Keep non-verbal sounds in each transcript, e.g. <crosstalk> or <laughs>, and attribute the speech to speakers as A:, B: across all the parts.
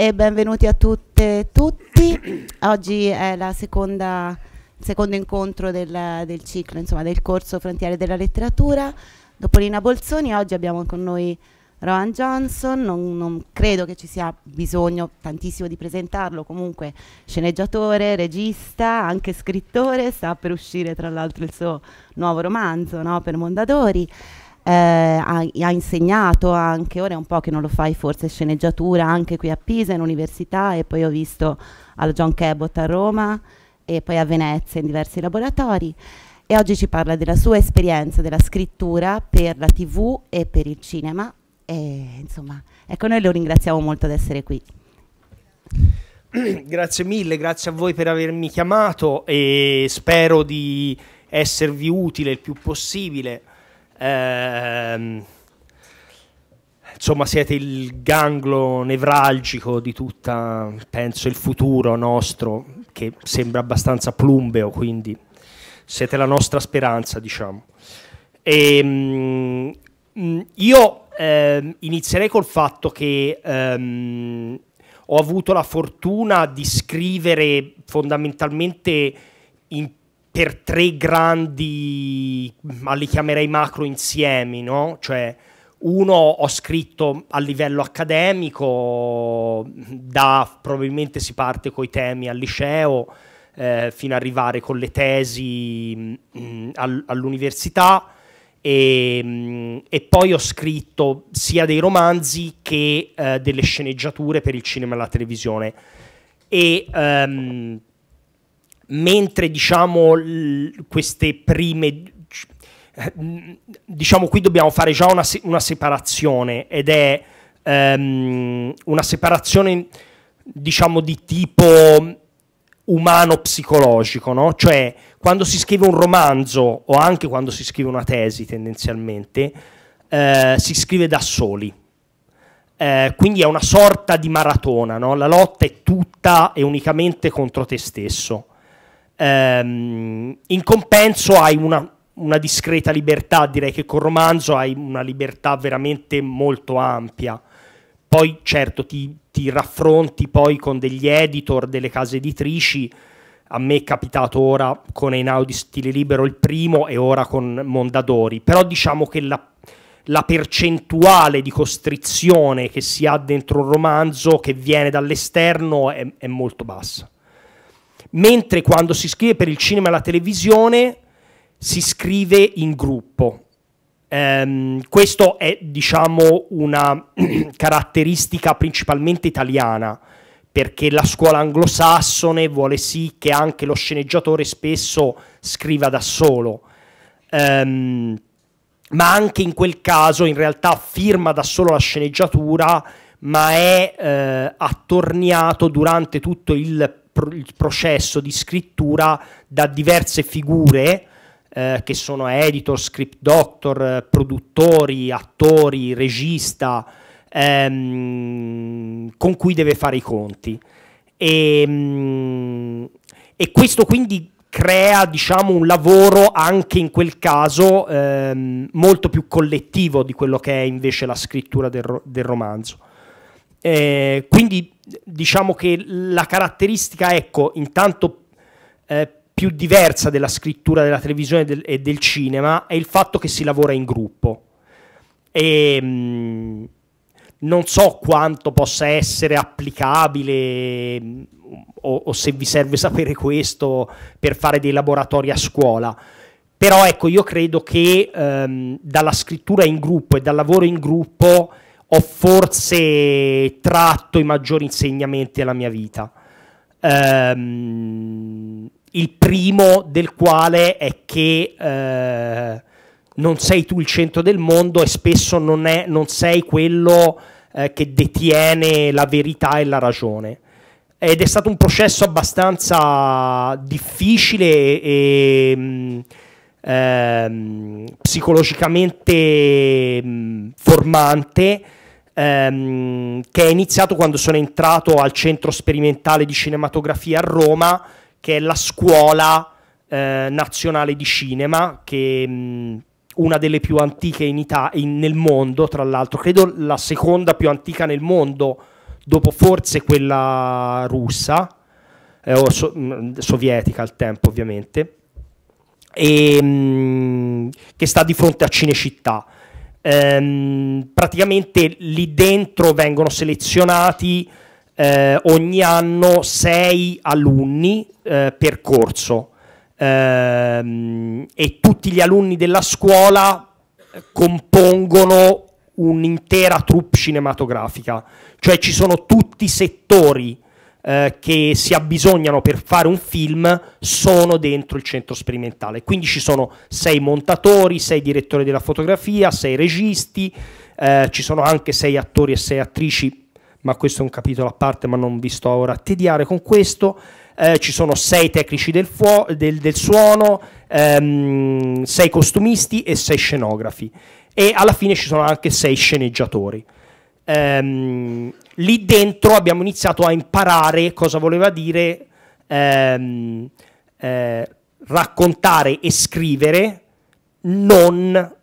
A: e benvenuti a tutte e tutti. Oggi è seconda, il secondo incontro del, del ciclo, insomma, del corso Frontiere della Letteratura. Dopo Lina Bolzoni, oggi abbiamo con noi Rohan Johnson, non, non, credo che ci sia bisogno tantissimo di presentarlo, comunque sceneggiatore, regista, anche scrittore, sta per uscire tra l'altro il suo nuovo romanzo no, per Mondadori eh, ha, ha, insegnato anche, ora è un po' che non lo fai forse sceneggiatura, anche qui a Pisa in università e poi ho visto al John Cabot a Roma e poi a Venezia in diversi laboratori e oggi ci parla della sua esperienza della scrittura per la tv e per il cinema e insomma ecco noi lo ringraziamo molto di essere qui
B: <clears throat> grazie mille, grazie a voi per avermi chiamato e spero di esservi utile il più possibile ehm, insomma siete il ganglo nevralgico di tutta, penso, il futuro nostro, che sembra abbastanza plumbeo, quindi siete la nostra speranza, diciamo. E, ehm, mh, mm, io ehm, inizierei col fatto che ehm, ho avuto la fortuna di scrivere fondamentalmente in per tre grandi, ma li chiamerei macro insiemi, no? Cioè, uno ho scritto a livello accademico, da, probabilmente si parte con i temi al liceo, eh, fino ad arrivare con le tesi mh, mm, mm, all'università, e, mh, mm, e, poi ho scritto sia dei romanzi che eh, delle sceneggiature per il cinema e la televisione. E... Um, mentre diciamo queste prime diciamo qui dobbiamo fare già una, una separazione ed è um, una separazione diciamo di tipo umano psicologico, no? Cioè, quando si scrive un romanzo o anche quando si scrive una tesi tendenzialmente, eh, si scrive da soli. Eh, quindi è una sorta di maratona, no? La lotta è tutta e unicamente contro te stesso. Ehm, in compenso hai una, una discreta libertà, direi che col romanzo hai una libertà veramente molto ampia. Poi certo ti, ti raffronti poi con degli editor, delle case editrici, a me è capitato ora con Einaudi Stile Libero il primo e ora con Mondadori, però diciamo che la, la, percentuale di costrizione che si ha dentro un romanzo che viene dall'esterno è, è molto bassa mentre quando si scrive per il cinema e la televisione si scrive in gruppo. Um, ehm, Questa è diciamo una <clears throat> caratteristica principalmente italiana perché la scuola anglosassone vuole sì che anche lo sceneggiatore spesso scriva da solo, um, ma anche in quel caso in realtà firma da solo la sceneggiatura ma è eh, attorniato durante tutto il pro- il processo di scrittura da diverse figure eh, che sono editor, script doctor, eh, produttori, attori, regista, ehm, con cui deve fare i conti. E, ehm, e, questo quindi crea diciamo, un lavoro anche in quel caso ehm, molto più collettivo di quello che è invece la scrittura del, del romanzo. Eh, quindi diciamo che la caratteristica, ecco, intanto eh, più diversa della scrittura della televisione del, e del cinema è il fatto che si lavora in gruppo. E, ehm, mh, non so quanto possa essere applicabile o, o, se vi serve sapere questo per fare dei laboratori a scuola. Però ecco, io credo che ehm, dalla scrittura in gruppo e dal lavoro in gruppo ho forse tratto i maggiori insegnamenti della mia vita. Um, il primo del quale è che uh, non sei tu il centro del mondo e spesso non, è, non sei quello uh, che detiene la verità e la ragione. Ed è stato un processo abbastanza difficile e um, um, psicologicamente mm, formante ehm, che è iniziato quando sono entrato al Centro Sperimentale di Cinematografia a Roma, che è la scuola eh, nazionale di cinema, che mh, mm, una delle più antiche in Ita- in, nel mondo, tra l'altro, credo la seconda più antica nel mondo, dopo forse quella russa, eh, o so- mm, sovietica al tempo ovviamente, e, mh, mm, che sta di fronte a Cinecittà ehm, praticamente lì dentro vengono selezionati eh, ogni anno sei alunni eh, per corso ehm, e tutti gli alunni della scuola eh, compongono un'intera troupe cinematografica, cioè ci sono tutti i settori eh, che si abbisognano per fare un film sono dentro il centro sperimentale. Quindi ci sono sei montatori, sei direttori della fotografia, sei registi, eh, ci sono anche sei attori e sei attrici, ma questo è un capitolo a parte, ma non vi sto ora a tediare con questo. Eh, ci sono sei tecnici del, fuo- del, del suono, ehm, sei costumisti e sei scenografi. E alla fine ci sono anche sei sceneggiatori ehm, lì dentro abbiamo iniziato a imparare cosa voleva dire ehm, eh, raccontare e scrivere non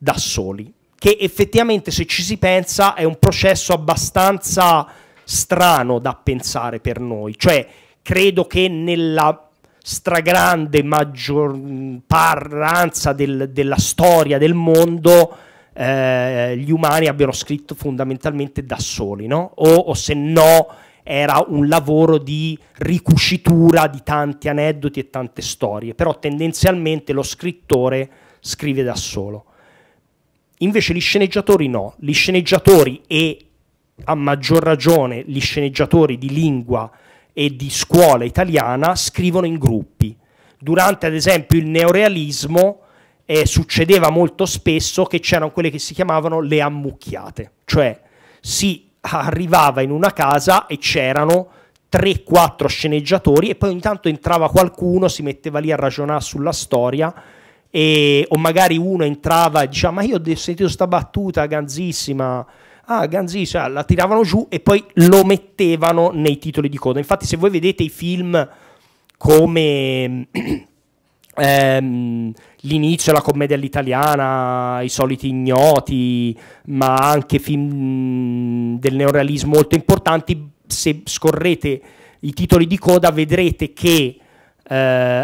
B: da soli, che effettivamente se ci si pensa è un processo abbastanza strano da pensare per noi, cioè credo che nella stragrande maggioranza mm, del, della storia del mondo eh, gli umani abbiano scritto fondamentalmente da soli, no? o, o se no era un lavoro di ricuscitura di tanti aneddoti e tante storie, però tendenzialmente lo scrittore scrive da solo. Invece gli sceneggiatori no, gli sceneggiatori e a maggior ragione gli sceneggiatori di lingua e di scuola italiana scrivono in gruppi. Durante ad esempio il neorealismo eh, succedeva molto spesso che c'erano quelle che si chiamavano le ammucchiate, cioè si arrivava in una casa e c'erano 3-4 sceneggiatori e poi ogni tanto entrava qualcuno, si metteva lì a ragionare sulla storia e, o magari uno entrava e diceva ma io ho sentito questa battuta ganzissima, ah ganzissima, la tiravano giù e poi lo mettevano nei titoli di coda. Infatti se voi vedete i film come... <clears throat> ehm, l'inizio, la commedia all'italiana, i soliti ignoti, ma anche film del neorealismo molto importanti. Se scorrete i titoli di coda vedrete che eh,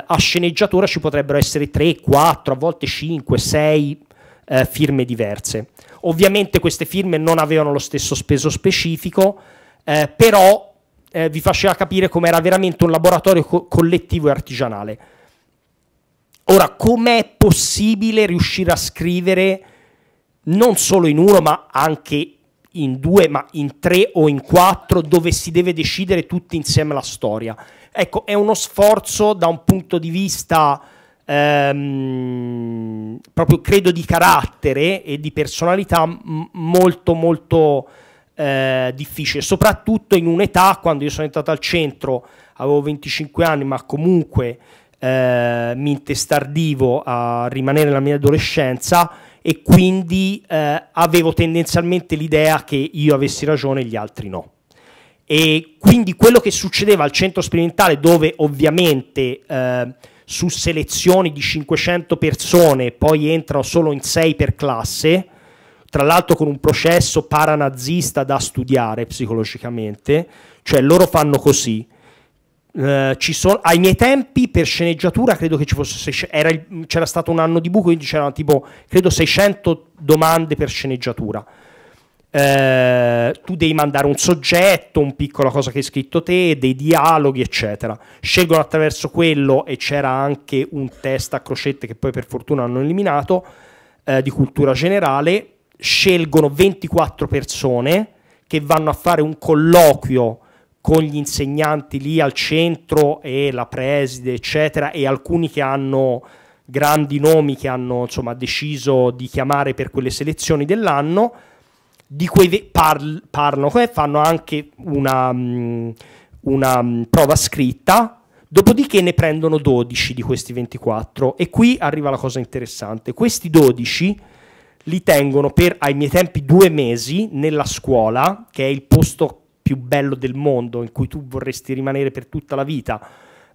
B: a sceneggiatura ci potrebbero essere 3, 4, a volte 5, 6 eh, firme diverse. Ovviamente queste firme non avevano lo stesso speso specifico, eh, però eh, vi faceva capire com'era veramente un laboratorio co- collettivo e artigianale Ora, com'è possibile riuscire a scrivere non solo in uno, ma anche in due, ma in tre o in quattro, dove si deve decidere tutti insieme la storia? Ecco, è uno sforzo da un punto di vista ehm, proprio credo di carattere e di personalità m- molto molto eh, difficile, soprattutto in un'età quando io sono entrato al centro, avevo 25 anni, ma comunque eh, mi intestardivo a rimanere nella mia adolescenza e quindi eh, avevo tendenzialmente l'idea che io avessi ragione e gli altri no. E quindi quello che succedeva al centro sperimentale, dove ovviamente eh, su selezioni di 500 persone poi entrano solo in 6 per classe, tra l'altro con un processo paranazista da studiare psicologicamente, cioè loro fanno così, Uh, sono, ai miei tempi per sceneggiatura credo che ci fosse era c'era stato un anno di buco quindi c'erano tipo credo 600 domande per sceneggiatura uh, tu devi mandare un soggetto un piccolo cosa che hai scritto te dei dialoghi eccetera scelgono attraverso quello e c'era anche un test a crocette che poi per fortuna hanno eliminato uh, di cultura generale scelgono 24 persone che vanno a fare un colloquio con gli insegnanti lì al centro e la preside, eccetera, e alcuni che hanno grandi nomi che hanno insomma, deciso di chiamare per quelle selezioni dell'anno, di cui ve- parlano e fanno anche una, mm, una mm, prova scritta, dopodiché ne prendono 12 di questi 24 e qui arriva la cosa interessante, questi 12 li tengono per ai miei tempi due mesi nella scuola, che è il posto più bello del mondo, in cui tu vorresti rimanere per tutta la vita,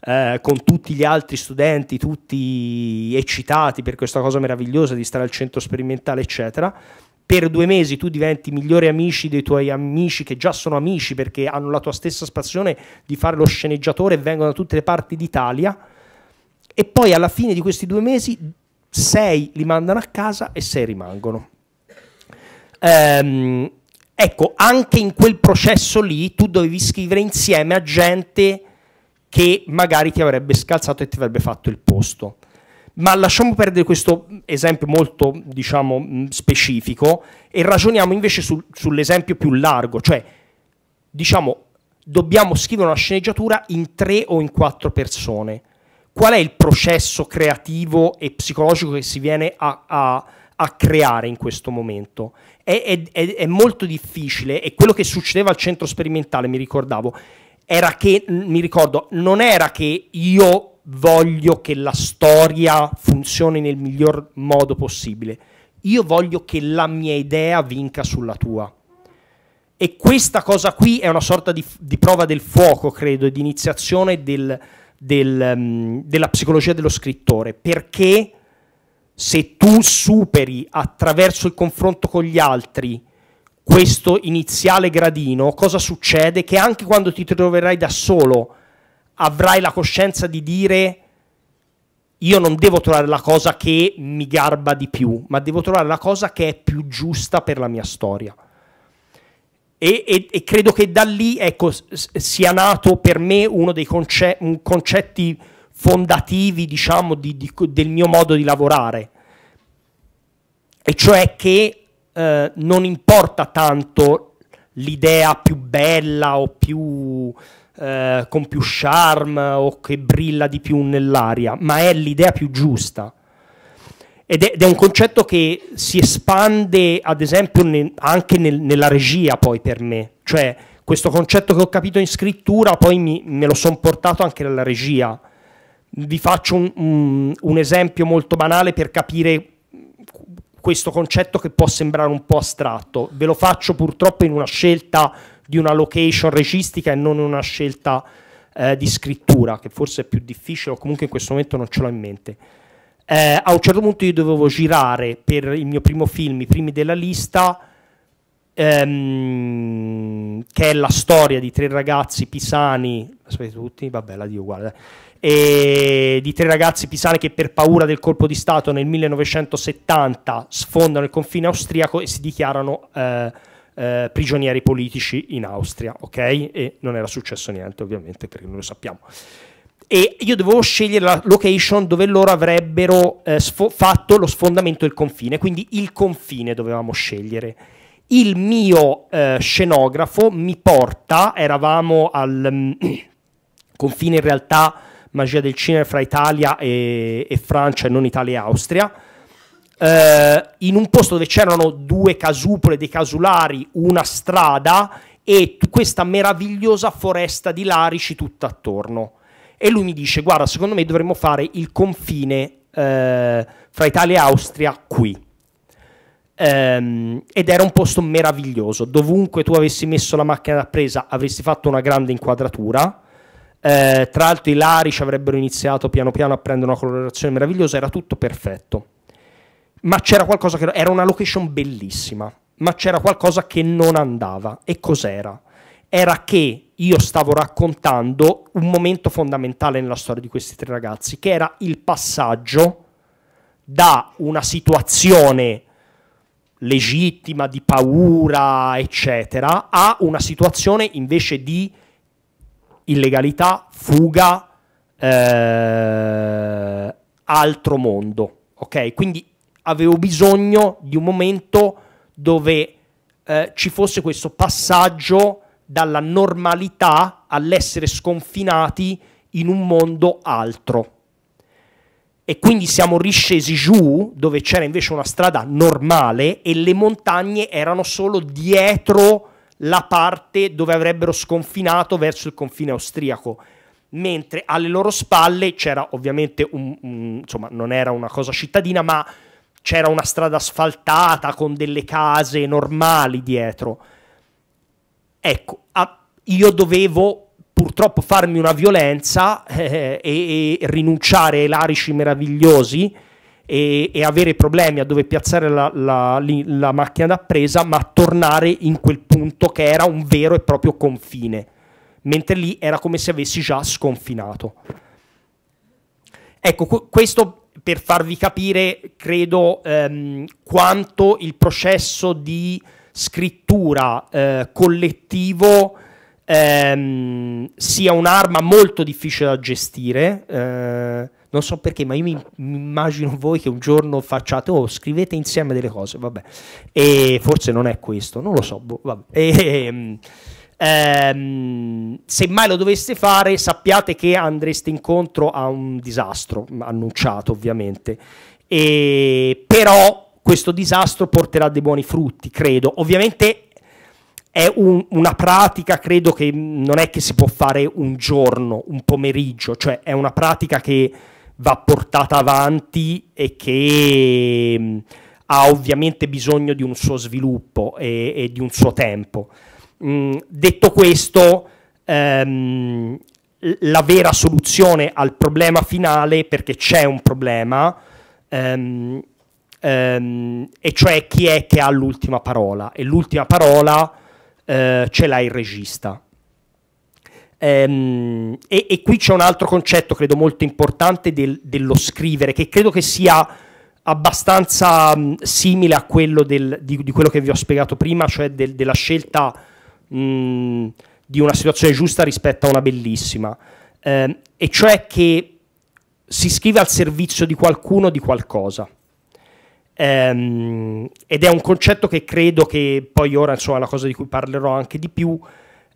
B: eh, con tutti gli altri studenti, tutti eccitati per questa cosa meravigliosa di stare al centro sperimentale, eccetera. Per due mesi tu diventi migliori amici dei tuoi amici che già sono amici perché hanno la tua stessa passione di fare lo sceneggiatore e vengono da tutte le parti d'Italia. E poi alla fine di questi due mesi, sei li mandano a casa e sei rimangono. ehm Ecco, anche in quel processo lì tu dovevi scrivere insieme a gente che magari ti avrebbe scalzato e ti avrebbe fatto il posto. Ma lasciamo perdere questo esempio molto, diciamo, mm, specifico e ragioniamo invece sul, sull'esempio più largo, cioè, diciamo, dobbiamo scrivere una sceneggiatura in tre o in quattro persone. Qual è il processo creativo e psicologico che si viene a, a, a creare in questo momento? è, è, è molto difficile e quello che succedeva al centro sperimentale, mi ricordavo, era che, mi ricordo, non era che io voglio che la storia funzioni nel miglior modo possibile, io voglio che la mia idea vinca sulla tua. E questa cosa qui è una sorta di, di prova del fuoco, credo, di iniziazione del, del, um, della psicologia dello scrittore, perché se tu superi attraverso il confronto con gli altri questo iniziale gradino, cosa succede? Che anche quando ti troverai da solo avrai la coscienza di dire io non devo trovare la cosa che mi garba di più, ma devo trovare la cosa che è più giusta per la mia storia. E, e, e credo che da lì ecco, sia nato per me uno dei conce- concetti fondativi, diciamo, di, di, del mio modo di lavorare. E cioè che eh, non importa tanto l'idea più bella o più eh, con più charme o che brilla di più nell'aria, ma è l'idea più giusta. Ed è, ed è, un concetto che si espande, ad esempio, ne, anche nel, nella regia poi per me. Cioè, questo concetto che ho capito in scrittura poi mi, me lo sono portato anche nella regia vi faccio un, un, esempio molto banale per capire questo concetto che può sembrare un po' astratto. Ve lo faccio purtroppo in una scelta di una location registica e non in una scelta eh, di scrittura, che forse è più difficile o comunque in questo momento non ce l'ho in mente. Eh, a un certo punto io dovevo girare per il mio primo film, i primi della lista, ehm, che è la storia di tre ragazzi pisani, sapete tutti, vabbè la dico uguale e di tre ragazzi pisane che per paura del colpo di Stato nel 1970 sfondano il confine austriaco e si dichiarano eh, eh, prigionieri politici in Austria, ok? E non era successo niente ovviamente perché noi lo sappiamo. E io dovevo scegliere la location dove loro avrebbero eh, sfo- fatto lo sfondamento del confine, quindi il confine dovevamo scegliere il mio eh, scenografo mi porta, eravamo al um, <clears throat> confine in realtà magia del cinema fra Italia e, e Francia e non Italia e Austria. Eh, in un posto dove c'erano due casupole, dei casulari, una strada e questa meravigliosa foresta di larici tutta attorno. E lui mi dice: Guarda, secondo me dovremmo fare il confine eh, fra Italia e Austria qui. Ehm, ed era un posto meraviglioso. Dovunque tu avessi messo la macchina da presa, avresti fatto una grande inquadratura eh, tra l'altro i larici avrebbero iniziato piano piano a prendere una colorazione meravigliosa, era tutto perfetto. Ma c'era qualcosa che... Era una location bellissima, ma c'era qualcosa che non andava. E cos'era? Era che io stavo raccontando un momento fondamentale nella storia di questi tre ragazzi, che era il passaggio da una situazione legittima di paura, eccetera, a una situazione invece di illegalità, fuga, eh, altro mondo. Ok? Quindi avevo bisogno di un momento dove eh, ci fosse questo passaggio dalla normalità all'essere sconfinati in un mondo altro. E quindi siamo riscesi giù dove c'era invece una strada normale e le montagne erano solo dietro la parte dove avrebbero sconfinato verso il confine austriaco mentre alle loro spalle c'era ovviamente un, un, insomma non era una cosa cittadina ma c'era una strada asfaltata con delle case normali dietro ecco a, io dovevo purtroppo farmi una violenza <laughs> eh, e, e, rinunciare ai larici meravigliosi e, e avere problemi a dove piazzare la, la, la macchina da presa, ma tornare in quel punto che era un vero e proprio confine, mentre lì era come se avessi già sconfinato. Ecco, questo per farvi capire, credo, ehm, quanto il processo di scrittura eh, collettivo ehm, sia un'arma molto difficile da gestire. Eh, non so perché, ma io mi, immagino voi che un giorno facciate, oh, scrivete insieme delle cose, vabbè, e forse non è questo, non lo so, boh, vabbè. E, ehm, ehm se mai lo doveste fare, sappiate che andreste incontro a un disastro mm, annunciato, ovviamente. E, però questo disastro porterà dei buoni frutti, credo. Ovviamente è un, una pratica, credo che non è che si può fare un giorno, un pomeriggio, cioè è una pratica che va portata avanti e che mm, ha ovviamente bisogno di un suo sviluppo e, e di un suo tempo. Mm, detto questo, ehm, la vera soluzione al problema finale, perché c'è un problema, ehm, ehm, e cioè chi è che ha l'ultima parola, e l'ultima parola eh, ce l'ha il regista. Ehm, e, e, qui c'è un altro concetto, credo molto importante, del, dello scrivere, che credo che sia abbastanza mh, simile a quello del, di, di, quello che vi ho spiegato prima, cioè del, della scelta mh, di una situazione giusta rispetto a una bellissima, ehm, e cioè che si scrive al servizio di qualcuno di qualcosa. Ehm, ed è un concetto che credo che poi ora, insomma, è una cosa di cui parlerò anche di più,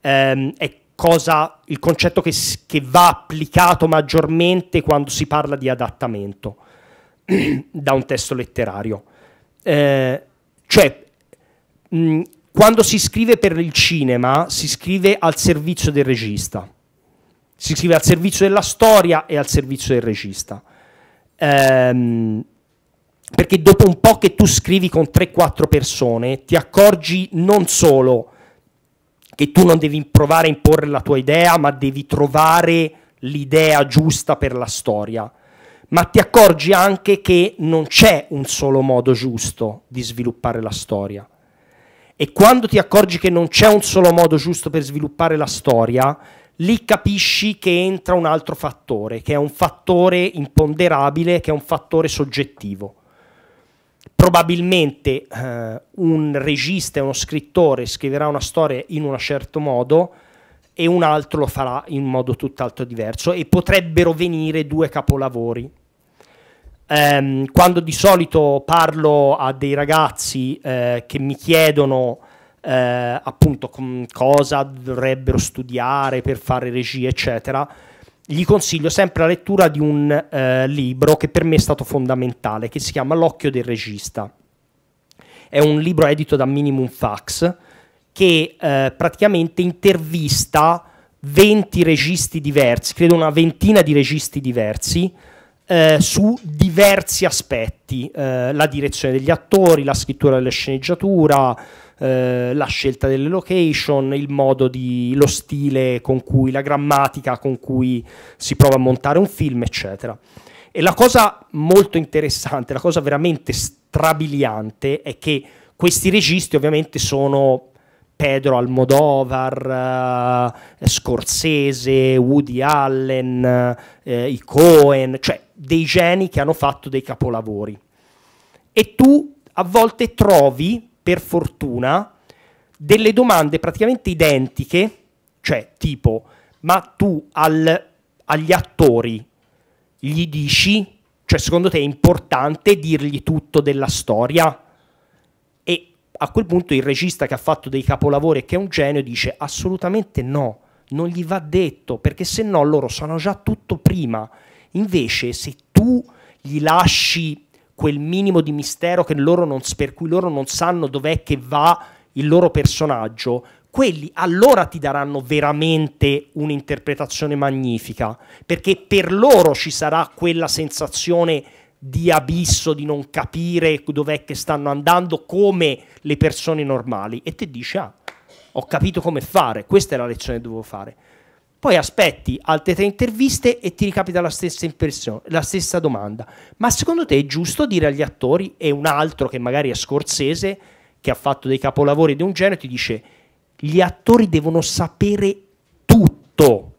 B: ehm, è cosa, il concetto che, che va applicato maggiormente quando si parla di adattamento <clears throat> da un testo letterario. Eh, cioè, mh, quando si scrive per il cinema, si scrive al servizio del regista, si scrive al servizio della storia e al servizio del regista. Ehm, perché dopo un po' che tu scrivi con 3-4 persone, ti accorgi non solo che tu non devi provare a imporre la tua idea, ma devi trovare l'idea giusta per la storia. Ma ti accorgi anche che non c'è un solo modo giusto di sviluppare la storia. E quando ti accorgi che non c'è un solo modo giusto per sviluppare la storia, lì capisci che entra un altro fattore, che è un fattore imponderabile, che è un fattore soggettivo probabilmente eh, un regista e uno scrittore scriverà una storia in un certo modo e un altro lo farà in modo tutt'altro diverso e potrebbero venire due capolavori. Ehm, quando di solito parlo a dei ragazzi eh, che mi chiedono eh, appunto com- cosa dovrebbero studiare per fare regia, eccetera, gli consiglio sempre la lettura di un eh, libro che per me è stato fondamentale, che si chiama L'occhio del regista. È un libro edito da Minimum Fax che eh, praticamente intervista 20 registi diversi, credo una ventina di registi diversi, eh, su diversi aspetti, eh, la direzione degli attori, la scrittura della sceneggiatura, eh, la scelta delle location, il modo di, lo stile con cui, la grammatica con cui si prova a montare un film, eccetera. E la cosa molto interessante, la cosa veramente strabiliante è che questi registi ovviamente sono Pedro Almodovar, uh, eh, Scorsese, Woody Allen, uh, i Cohen, cioè dei geni che hanno fatto dei capolavori. E tu a volte trovi per fortuna, delle domande praticamente identiche, cioè tipo, ma tu al, agli attori gli dici, cioè secondo te è importante dirgli tutto della storia? E a quel punto il regista che ha fatto dei capolavori e che è un genio dice assolutamente no, non gli va detto, perché se no loro sanno già tutto prima. Invece se tu gli lasci quel minimo di mistero non, per cui loro non sanno dov'è che va il loro personaggio, quelli allora ti daranno veramente un'interpretazione magnifica, perché per loro ci sarà quella sensazione di abisso, di non capire dov'è che stanno andando come le persone normali. E te dici, ah, ho capito come fare, questa è la lezione che devo fare poi aspetti altre tre interviste e ti ricapita la stessa, la stessa domanda. Ma secondo te è giusto dire agli attori e un altro che magari è scorsese, che ha fatto dei capolavori di un genere, ti dice gli attori devono sapere tutto,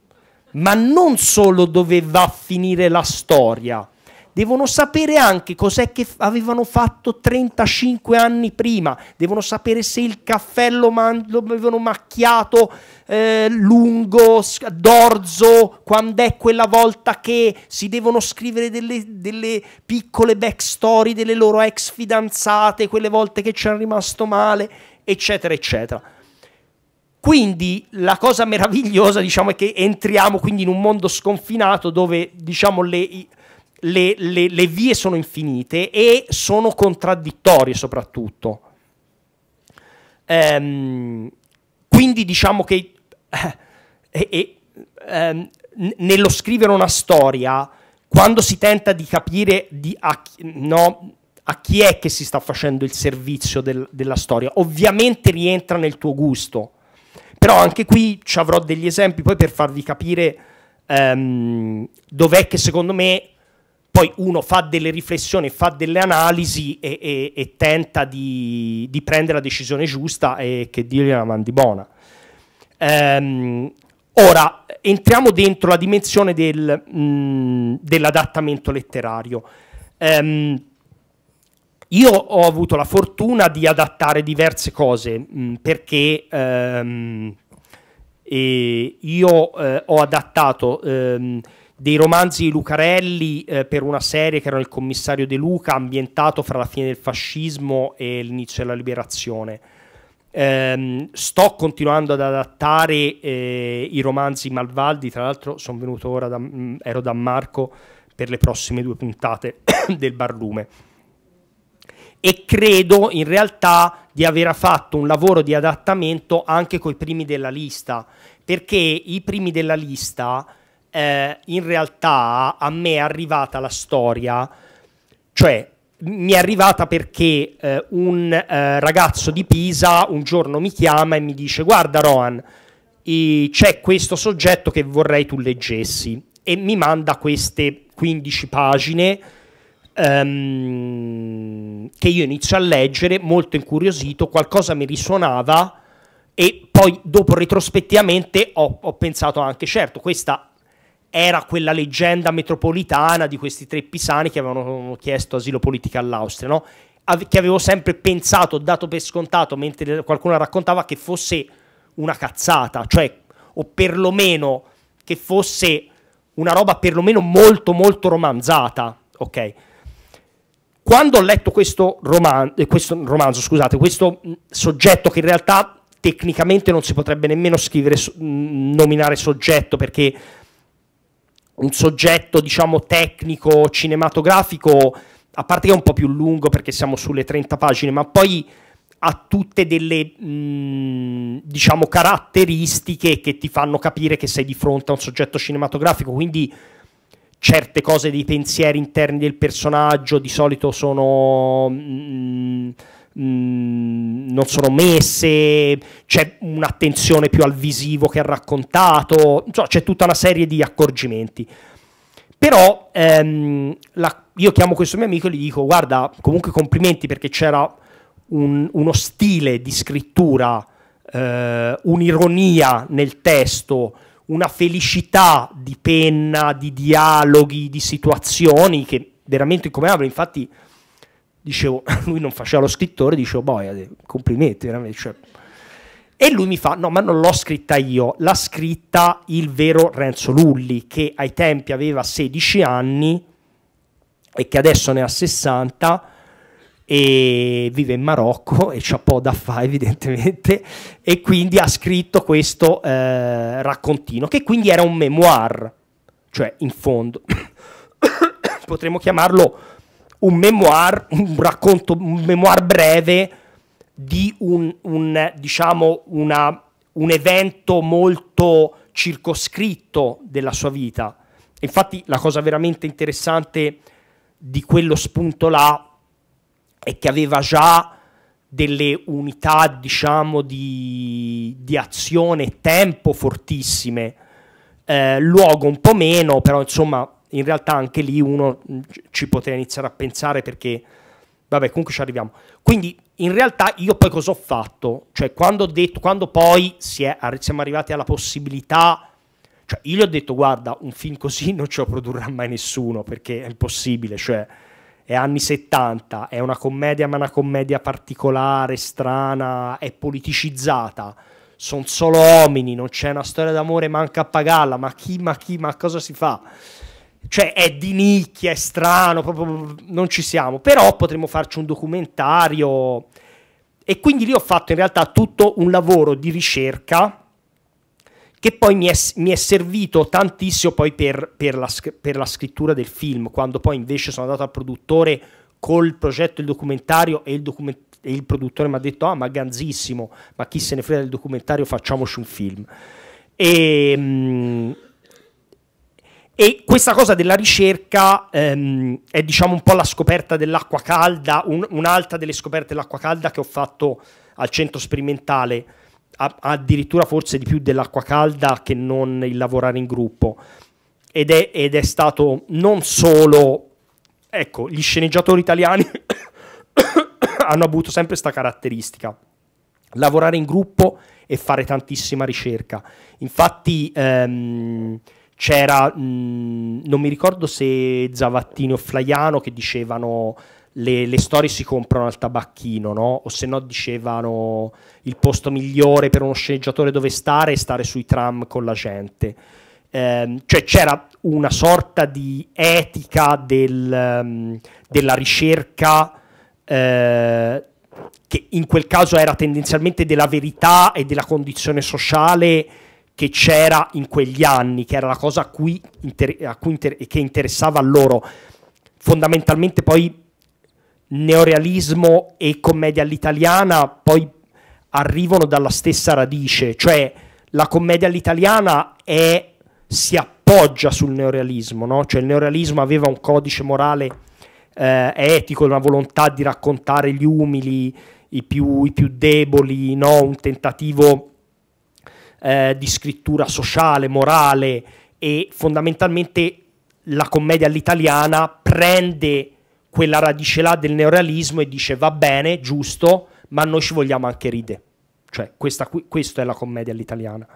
B: ma non solo dove va a finire la storia, devono sapere anche cos'è che avevano fatto 35 anni prima, devono sapere se il caffè lo, lo avevano macchiato eh, lungo, d'orzo, quando è quella volta che si devono scrivere delle, delle piccole backstory delle loro ex fidanzate, quelle volte che ci hanno rimasto male, eccetera, eccetera. Quindi la cosa meravigliosa, diciamo, è che entriamo quindi in un mondo sconfinato dove, diciamo, le, le, le, le vie sono infinite e sono contraddittorie soprattutto. Um, quindi diciamo che eh, eh, ehm, nello scrivere una storia, quando si tenta di capire di a, no, a, chi è che si sta facendo il servizio del, della storia, ovviamente rientra nel tuo gusto, però anche qui ci avrò degli esempi poi per farvi capire ehm, dov'è che secondo me poi uno fa delle riflessioni, fa delle analisi e, e, e tenta di, di, prendere la decisione giusta e che Dio gliela mandi buona. Ehm, ora, entriamo dentro la dimensione del, mh, mm, dell'adattamento letterario. Ehm, io ho avuto la fortuna di adattare diverse cose mh, mm, perché... Ehm, io eh, ho adattato ehm, dei romanzi di Lucarelli eh, per una serie che era Il commissario De Luca, ambientato fra la fine del fascismo e l'inizio della liberazione. Ehm, sto continuando ad adattare eh, i romanzi Malvaldi, tra l'altro sono venuto ora, da, mh, mm, ero da Marco per le prossime due puntate <coughs> del Barlume. E credo in realtà di aver fatto un lavoro di adattamento anche con i primi della lista, perché i primi della lista eh, in realtà a me è arrivata la storia, cioè mi è arrivata perché eh, un eh, ragazzo di Pisa un giorno mi chiama e mi dice guarda Rohan, c'è questo soggetto che vorrei tu leggessi e mi manda queste 15 pagine ehm, che io inizio a leggere molto incuriosito, qualcosa mi risuonava e poi dopo retrospettivamente ho, ho pensato anche certo questa era quella leggenda metropolitana di questi tre pisani che avevano chiesto asilo politico all'Austria, no? che avevo sempre pensato, dato per scontato, mentre qualcuno raccontava che fosse una cazzata, cioè, o perlomeno che fosse una roba perlomeno molto molto romanzata, ok? Quando ho letto questo, roman- eh, questo romanzo, scusate, questo soggetto che in realtà tecnicamente non si potrebbe nemmeno scrivere, nominare soggetto perché un soggetto, diciamo, tecnico, cinematografico, a parte che è un po' più lungo perché siamo sulle 30 pagine, ma poi ha tutte delle, mh, mm, diciamo, caratteristiche che ti fanno capire che sei di fronte a un soggetto cinematografico, quindi certe cose dei pensieri interni del personaggio di solito sono... Mh, mm, Mm, non sono messe, c'è un'attenzione più al visivo che al raccontato, insomma, c'è tutta una serie di accorgimenti. Però ehm, la, io chiamo questo mio amico e gli dico, guarda, comunque complimenti perché c'era un, uno stile di scrittura, eh, un'ironia nel testo, una felicità di penna, di dialoghi, di situazioni che veramente incomodavano. Infatti, dicevo, <laughs> lui non faceva lo scrittore, dicevo, boia, eh, complimenti veramente. Cioè. E lui mi fa, no, ma non l'ho scritta io, l'ha scritta il vero Renzo Lulli, che ai tempi aveva 16 anni e che adesso ne ha 60 e vive in Marocco e c'ha po' da fare <laughs> evidentemente e quindi ha scritto questo eh, raccontino che quindi era un memoir cioè in fondo <coughs> potremmo chiamarlo un memoir, un racconto, un memoir breve di un, un diciamo, una, un evento molto circoscritto della sua vita. Infatti la cosa veramente interessante di quello spunto là è che aveva già delle unità, diciamo, di, di azione e tempo fortissime, eh, luogo un po' meno, però insomma in realtà anche lì uno mm, ci poteva iniziare a pensare perché, vabbè, comunque ci arriviamo. Quindi in realtà io poi cosa ho fatto? Cioè quando ho detto, quando poi si è, siamo arrivati alla possibilità, cioè io gli ho detto guarda, un film così non ce lo produrrà mai nessuno perché è impossibile, cioè è anni 70, è una commedia ma una commedia particolare, strana, è politicizzata sono solo uomini, non c'è una storia d'amore, manca a pagarla, ma chi, ma chi, ma cosa si fa? cioè è di nicchia, è strano, proprio non ci siamo, però potremmo farci un documentario e quindi lì ho fatto in realtà tutto un lavoro di ricerca che poi mi è, mi è servito tantissimo poi per, per, la, per la scrittura del film, quando poi invece sono andato al produttore col progetto del documentario e il, document- e il produttore mi ha detto ah ma ganzissimo, ma chi se ne frega del documentario facciamoci un film. E, ehm, e questa cosa della ricerca ehm, è diciamo un po' la scoperta dell'acqua calda, un, un'altra delle scoperte dell'acqua calda che ho fatto al centro sperimentale, a, addirittura forse di più dell'acqua calda che non il lavorare in gruppo. Ed è, ed è stato non solo, ecco, gli sceneggiatori italiani <coughs> hanno avuto sempre questa caratteristica, lavorare in gruppo e fare tantissima ricerca. Infatti... Ehm, c'era, mh, non mi ricordo se Zavattini o Flaiano che dicevano le, le storie si comprano al tabacchino, no? o se no dicevano il posto migliore per uno sceneggiatore dove stare è stare sui tram con la gente. Eh, cioè c'era una sorta di etica del, ehm, della ricerca eh, che in quel caso era tendenzialmente della verità e della condizione sociale che c'era in quegli anni, che era la cosa a cui, inter- a cui inter- che interessava a loro. Fondamentalmente poi neorealismo e commedia all'italiana poi arrivano dalla stessa radice, cioè la commedia all'italiana è, si appoggia sul neorealismo, no? cioè il neorealismo aveva un codice morale eh, etico, una volontà di raccontare gli umili, i più, i più deboli, no? un tentativo eh, di scrittura sociale, morale e fondamentalmente la commedia all'italiana prende quella radice là del neorealismo e dice va bene, giusto, ma noi ci vogliamo anche ride. Cioè, questa, questa è la commedia all'italiana.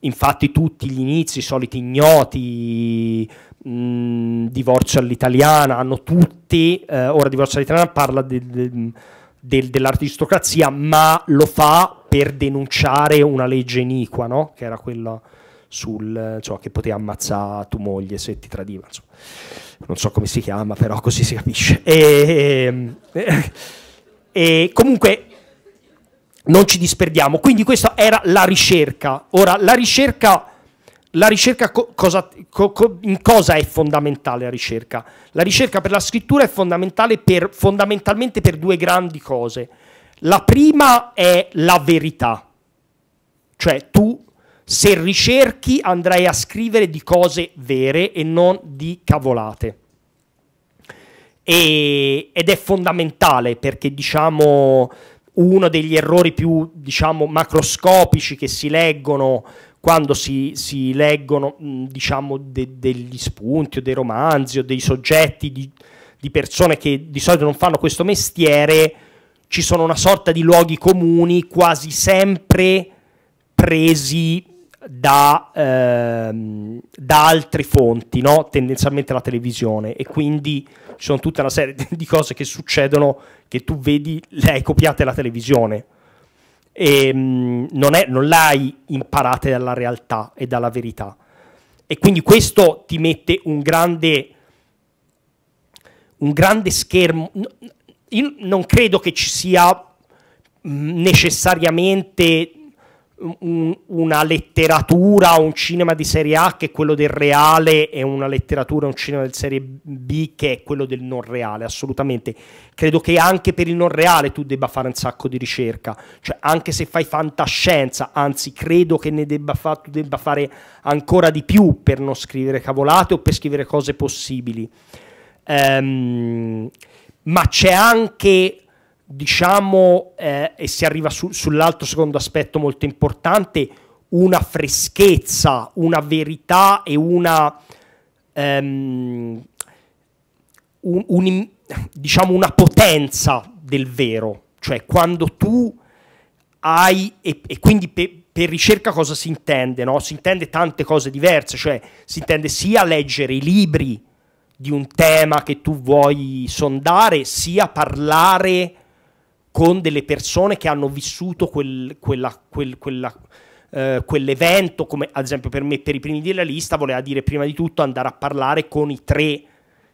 B: Infatti tutti gli inizi, i soliti ignoti, mh, mm, divorzio all'italiana, hanno tutti, eh, ora divorzio all'italiana parla del, del, dell'aristocrazia, ma lo fa per denunciare una legge iniqua, no? che era quella sul, insomma, che poteva ammazzare tua moglie se ti tradiva. Insomma. Non so come si chiama, però così si capisce. E, e, e comunque non ci disperdiamo. Quindi questa era la ricerca. Ora, la ricerca, la ricerca co- cosa, co- co- in cosa è fondamentale la ricerca? La ricerca per la scrittura è fondamentale per, fondamentalmente per due grandi cose. La prima è la verità, cioè tu se ricerchi andrai a scrivere di cose vere e non di cavolate. E, ed è fondamentale perché diciamo uno degli errori più diciamo, macroscopici che si leggono quando si, si leggono diciamo, de, degli spunti o dei romanzi o dei soggetti di, di persone che di solito non fanno questo mestiere ci sono una sorta di luoghi comuni quasi sempre presi da, ehm, da altre fonti, no? tendenzialmente la televisione, e quindi ci sono tutta una serie di cose che succedono che tu vedi, le hai copiate dalla televisione. E, ehm, mh, non, è, non l'hai imparate dalla realtà e dalla verità. E quindi questo ti mette un grande un grande schermo, io non credo che ci sia mm, necessariamente una letteratura un cinema di serie A che è quello del reale e una letteratura un cinema di serie B che è quello del non reale, assolutamente. Credo che anche per il non reale tu debba fare un sacco di ricerca, cioè anche se fai fantascienza, anzi credo che ne debba, fa- tu debba fare ancora di più per non scrivere cavolate o per scrivere cose possibili. Ehm, ma c'è anche, diciamo, eh, e si arriva su, sull'altro secondo aspetto molto importante, una freschezza, una verità e una... Um, un, un, diciamo una potenza del vero, cioè quando tu hai, e, e quindi per, per ricerca cosa si intende? No? Si intende tante cose diverse, cioè si intende sia leggere i libri di un tema che tu vuoi sondare, sia parlare con delle persone che hanno vissuto quel, quella, quel, quella, eh, quell'evento, come ad esempio per me, per i primi della lista, voleva dire prima di tutto andare a parlare con i tre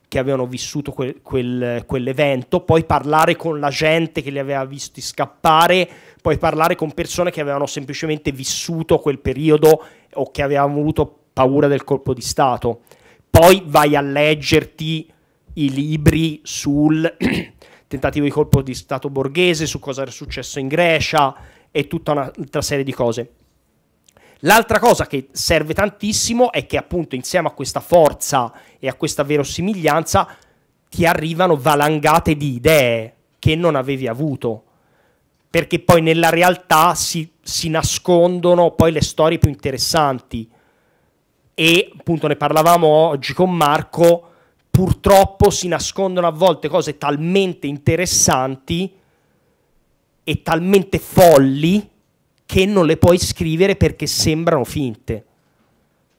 B: che avevano vissuto quel, quel, quell'evento, poi parlare con la gente che li aveva visti scappare, poi parlare con persone che avevano semplicemente vissuto quel periodo o che avevano avuto paura del colpo di Stato poi vai a leggerti i libri sul <clears throat> tentativo di colpo di Stato borghese, su cosa era successo in Grecia e tutta un'altra serie di cose. L'altra cosa che serve tantissimo è che appunto insieme a questa forza e a questa verosimiglianza ti arrivano valangate di idee che non avevi avuto, perché poi nella realtà si, si nascondono poi le storie più interessanti e appunto ne parlavamo oggi con Marco, purtroppo si nascondono a volte cose talmente interessanti e talmente folli che non le puoi scrivere perché sembrano finte.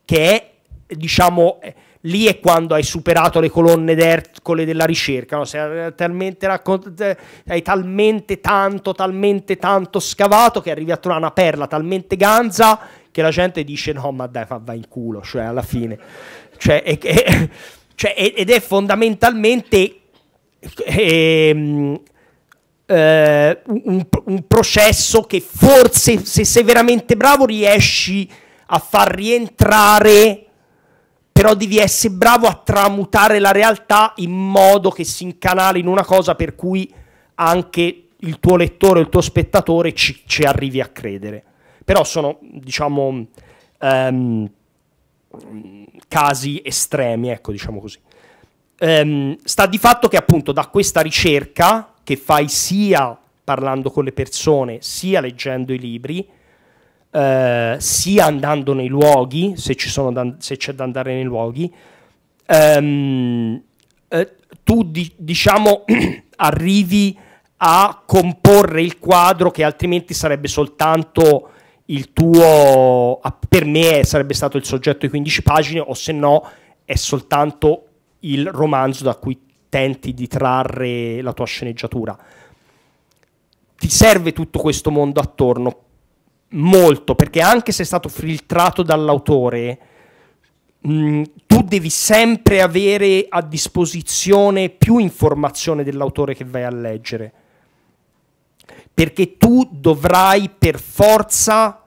B: Che è, diciamo, lì è quando hai superato le colonne d'Ercole della ricerca, no? sei talmente, raccont- hai talmente tanto, talmente tanto scavato che arrivi a trovare una perla talmente ganza che la gente dice no ma dai fa va in culo, cioè alla fine. Cioè, è, <laughs> cioè, è, cioè, ed è fondamentalmente ehm, eh, un, un, processo che forse se sei veramente bravo riesci a far rientrare però devi essere bravo a tramutare la realtà in modo che si incanali in una cosa per cui anche il tuo lettore, il tuo spettatore ci, ci arrivi a credere. Però sono, diciamo, um, casi estremi, ecco, diciamo così. Um, sta di fatto che appunto da questa ricerca che fai sia parlando con le persone, sia leggendo i libri, eh, sia andando nei luoghi, se, da, se, c'è da andare nei luoghi, ehm, eh, tu di, diciamo <clears throat> arrivi a comporre il quadro che altrimenti sarebbe soltanto il tuo, per me sarebbe stato il soggetto di 15 pagine o se no è soltanto il romanzo da cui tenti di trarre la tua sceneggiatura. Ti serve tutto questo mondo attorno molto perché anche se è stato filtrato dall'autore, mm, tu devi sempre avere a disposizione più informazione dell'autore che vai a leggere perché tu dovrai per forza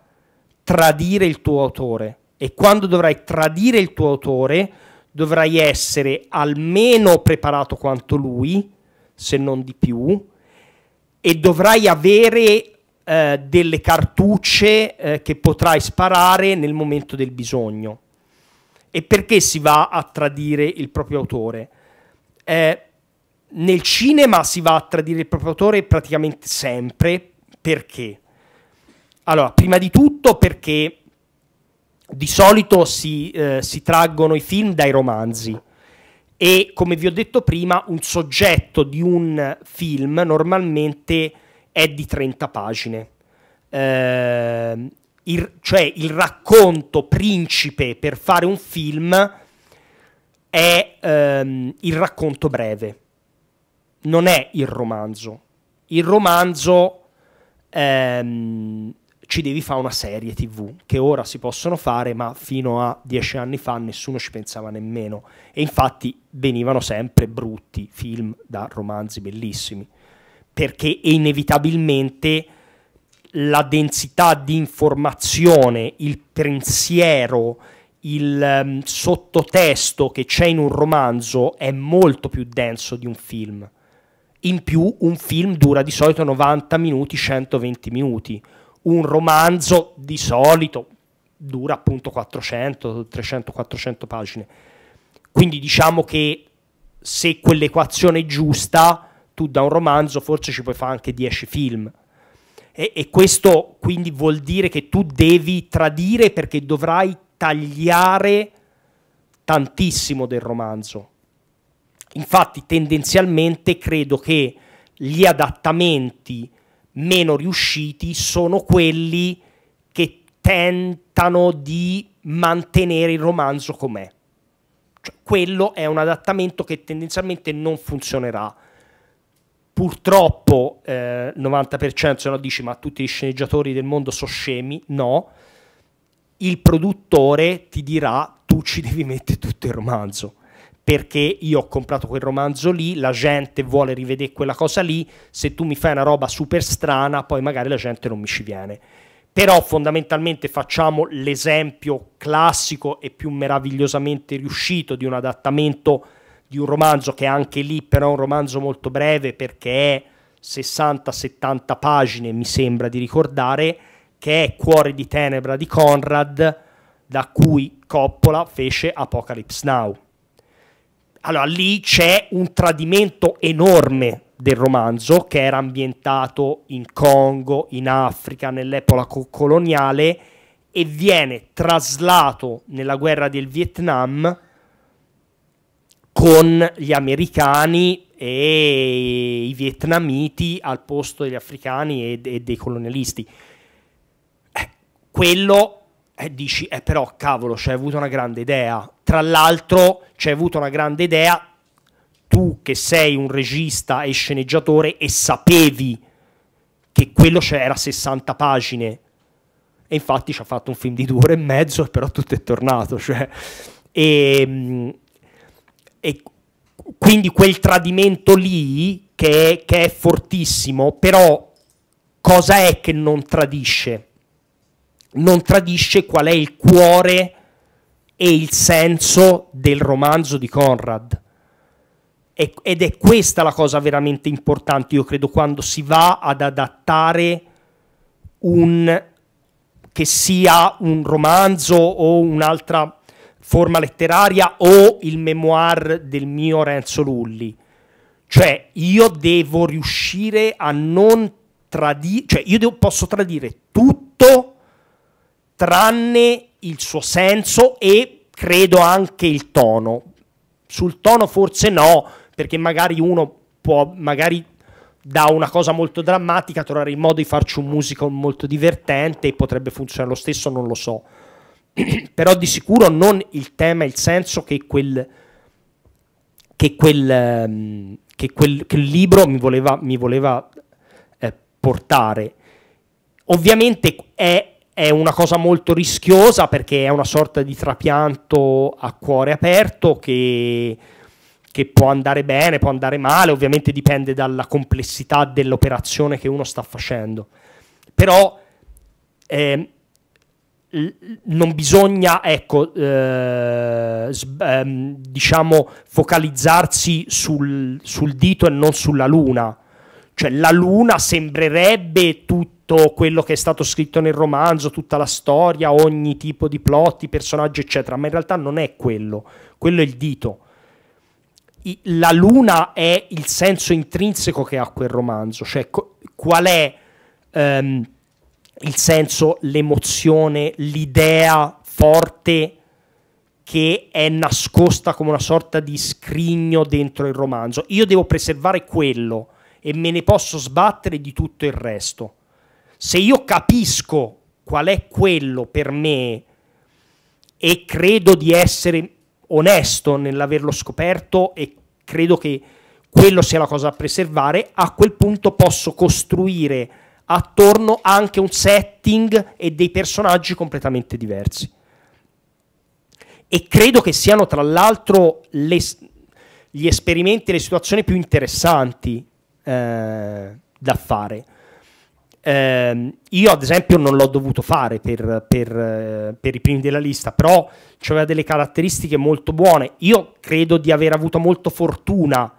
B: tradire il tuo autore e quando dovrai tradire il tuo autore dovrai essere almeno preparato quanto lui, se non di più, e dovrai avere eh, delle cartucce eh, che potrai sparare nel momento del bisogno. E perché si va a tradire il proprio autore? Eh, nel cinema si va a tradire il proprio autore praticamente sempre. Perché? Allora, prima di tutto perché di solito si, eh, si traggono i film dai romanzi e, come vi ho detto prima, un soggetto di un film normalmente è di 30 pagine. Eh, il, cioè il racconto principe per fare un film è ehm, il racconto breve non è il romanzo. Il romanzo ehm, ci devi fare una serie tv, che ora si possono fare, ma fino a dieci anni fa nessuno ci pensava nemmeno. E infatti venivano sempre brutti film da romanzi bellissimi, perché inevitabilmente la densità di informazione, il pensiero, il um, sottotesto che c'è in un romanzo è molto più denso di un film. In più un film dura di solito 90 minuti, 120 minuti. Un romanzo di solito dura appunto 400, 300, 400 pagine. Quindi diciamo che se quell'equazione è giusta, tu da un romanzo forse ci puoi fare anche 10 film. E, e questo quindi vuol dire che tu devi tradire perché dovrai tagliare tantissimo del romanzo Infatti tendenzialmente credo che gli adattamenti meno riusciti sono quelli che tentano di mantenere il romanzo com'è. Cioè, quello è un adattamento che tendenzialmente non funzionerà. Purtroppo il eh, 90% se no dici ma tutti gli sceneggiatori del mondo sono scemi, no. Il produttore ti dirà tu ci devi mettere tutto il romanzo perché io ho comprato quel romanzo lì, la gente vuole rivedere quella cosa lì, se tu mi fai una roba super strana, poi magari la gente non mi ci viene. Però fondamentalmente facciamo l'esempio classico e più meravigliosamente riuscito di un adattamento di un romanzo che anche lì però è un romanzo molto breve perché è 60-70 pagine, mi sembra di ricordare, che è Cuore di Tenebra di Conrad, da cui Coppola fece Apocalypse Now allora lì c'è un tradimento enorme del romanzo che era ambientato in Congo, in Africa, nell'epoca coloniale e viene traslato nella guerra del Vietnam con gli americani e i vietnamiti al posto degli africani e, dei colonialisti. Eh, quello e dici, eh però cavolo, c'hai avuto una grande idea. Tra l'altro, c'hai avuto una grande idea tu che sei un regista e sceneggiatore e sapevi che quello c'era 60 pagine. E infatti ci ha fatto un film di due ore e mezzo, però tutto è tornato. Cioè. E, ehm, e quindi quel tradimento lì che che è fortissimo, però cosa è che non tradisce? non tradisce qual è il cuore e il senso del romanzo di Conrad. E, ed è questa la cosa veramente importante, io credo, quando si va ad adattare un che sia un romanzo o un'altra forma letteraria o il memoir del mio Renzo Lulli. Cioè, io devo riuscire a non tradire, cioè io devo, posso tradire tutto tranne il suo senso e credo anche il tono. Sul tono forse no, perché magari uno può, magari da una cosa molto drammatica, trovare il modo di farci un musical molto divertente e potrebbe funzionare lo stesso, non lo so. <clears throat> Però di sicuro non il tema, il senso che quel, che quel, ehm, che quel, che libro mi voleva, mi voleva eh, portare. Ovviamente è è una cosa molto rischiosa perché è una sorta di trapianto a cuore aperto che, che può andare bene, può andare male, ovviamente dipende dalla complessità dell'operazione che uno sta facendo. Però eh, non bisogna, ecco, eh, ehm, diciamo, focalizzarsi sul, sul dito e non sulla luna cioè la luna sembrerebbe tutto quello che è stato scritto nel romanzo, tutta la storia, ogni tipo di plot, personaggi, eccetera, ma in realtà non è quello, quello è il dito. I, la luna è il senso intrinseco che ha quel romanzo, cioè co- qual è um, il senso, l'emozione, l'idea forte che è nascosta come una sorta di scrigno dentro il romanzo. Io devo preservare quello e me ne posso sbattere di tutto il resto. Se io capisco qual è quello per me e credo di essere onesto nell'averlo scoperto e credo che quello sia la cosa da preservare, a quel punto posso costruire attorno anche un setting e dei personaggi completamente diversi. E credo che siano tra l'altro le, gli esperimenti le situazioni più interessanti eh, da fare. Eh, io ad esempio non l'ho dovuto fare per, per, eh, per i primi della lista, però aveva delle caratteristiche molto buone. Io credo di aver avuto molto fortuna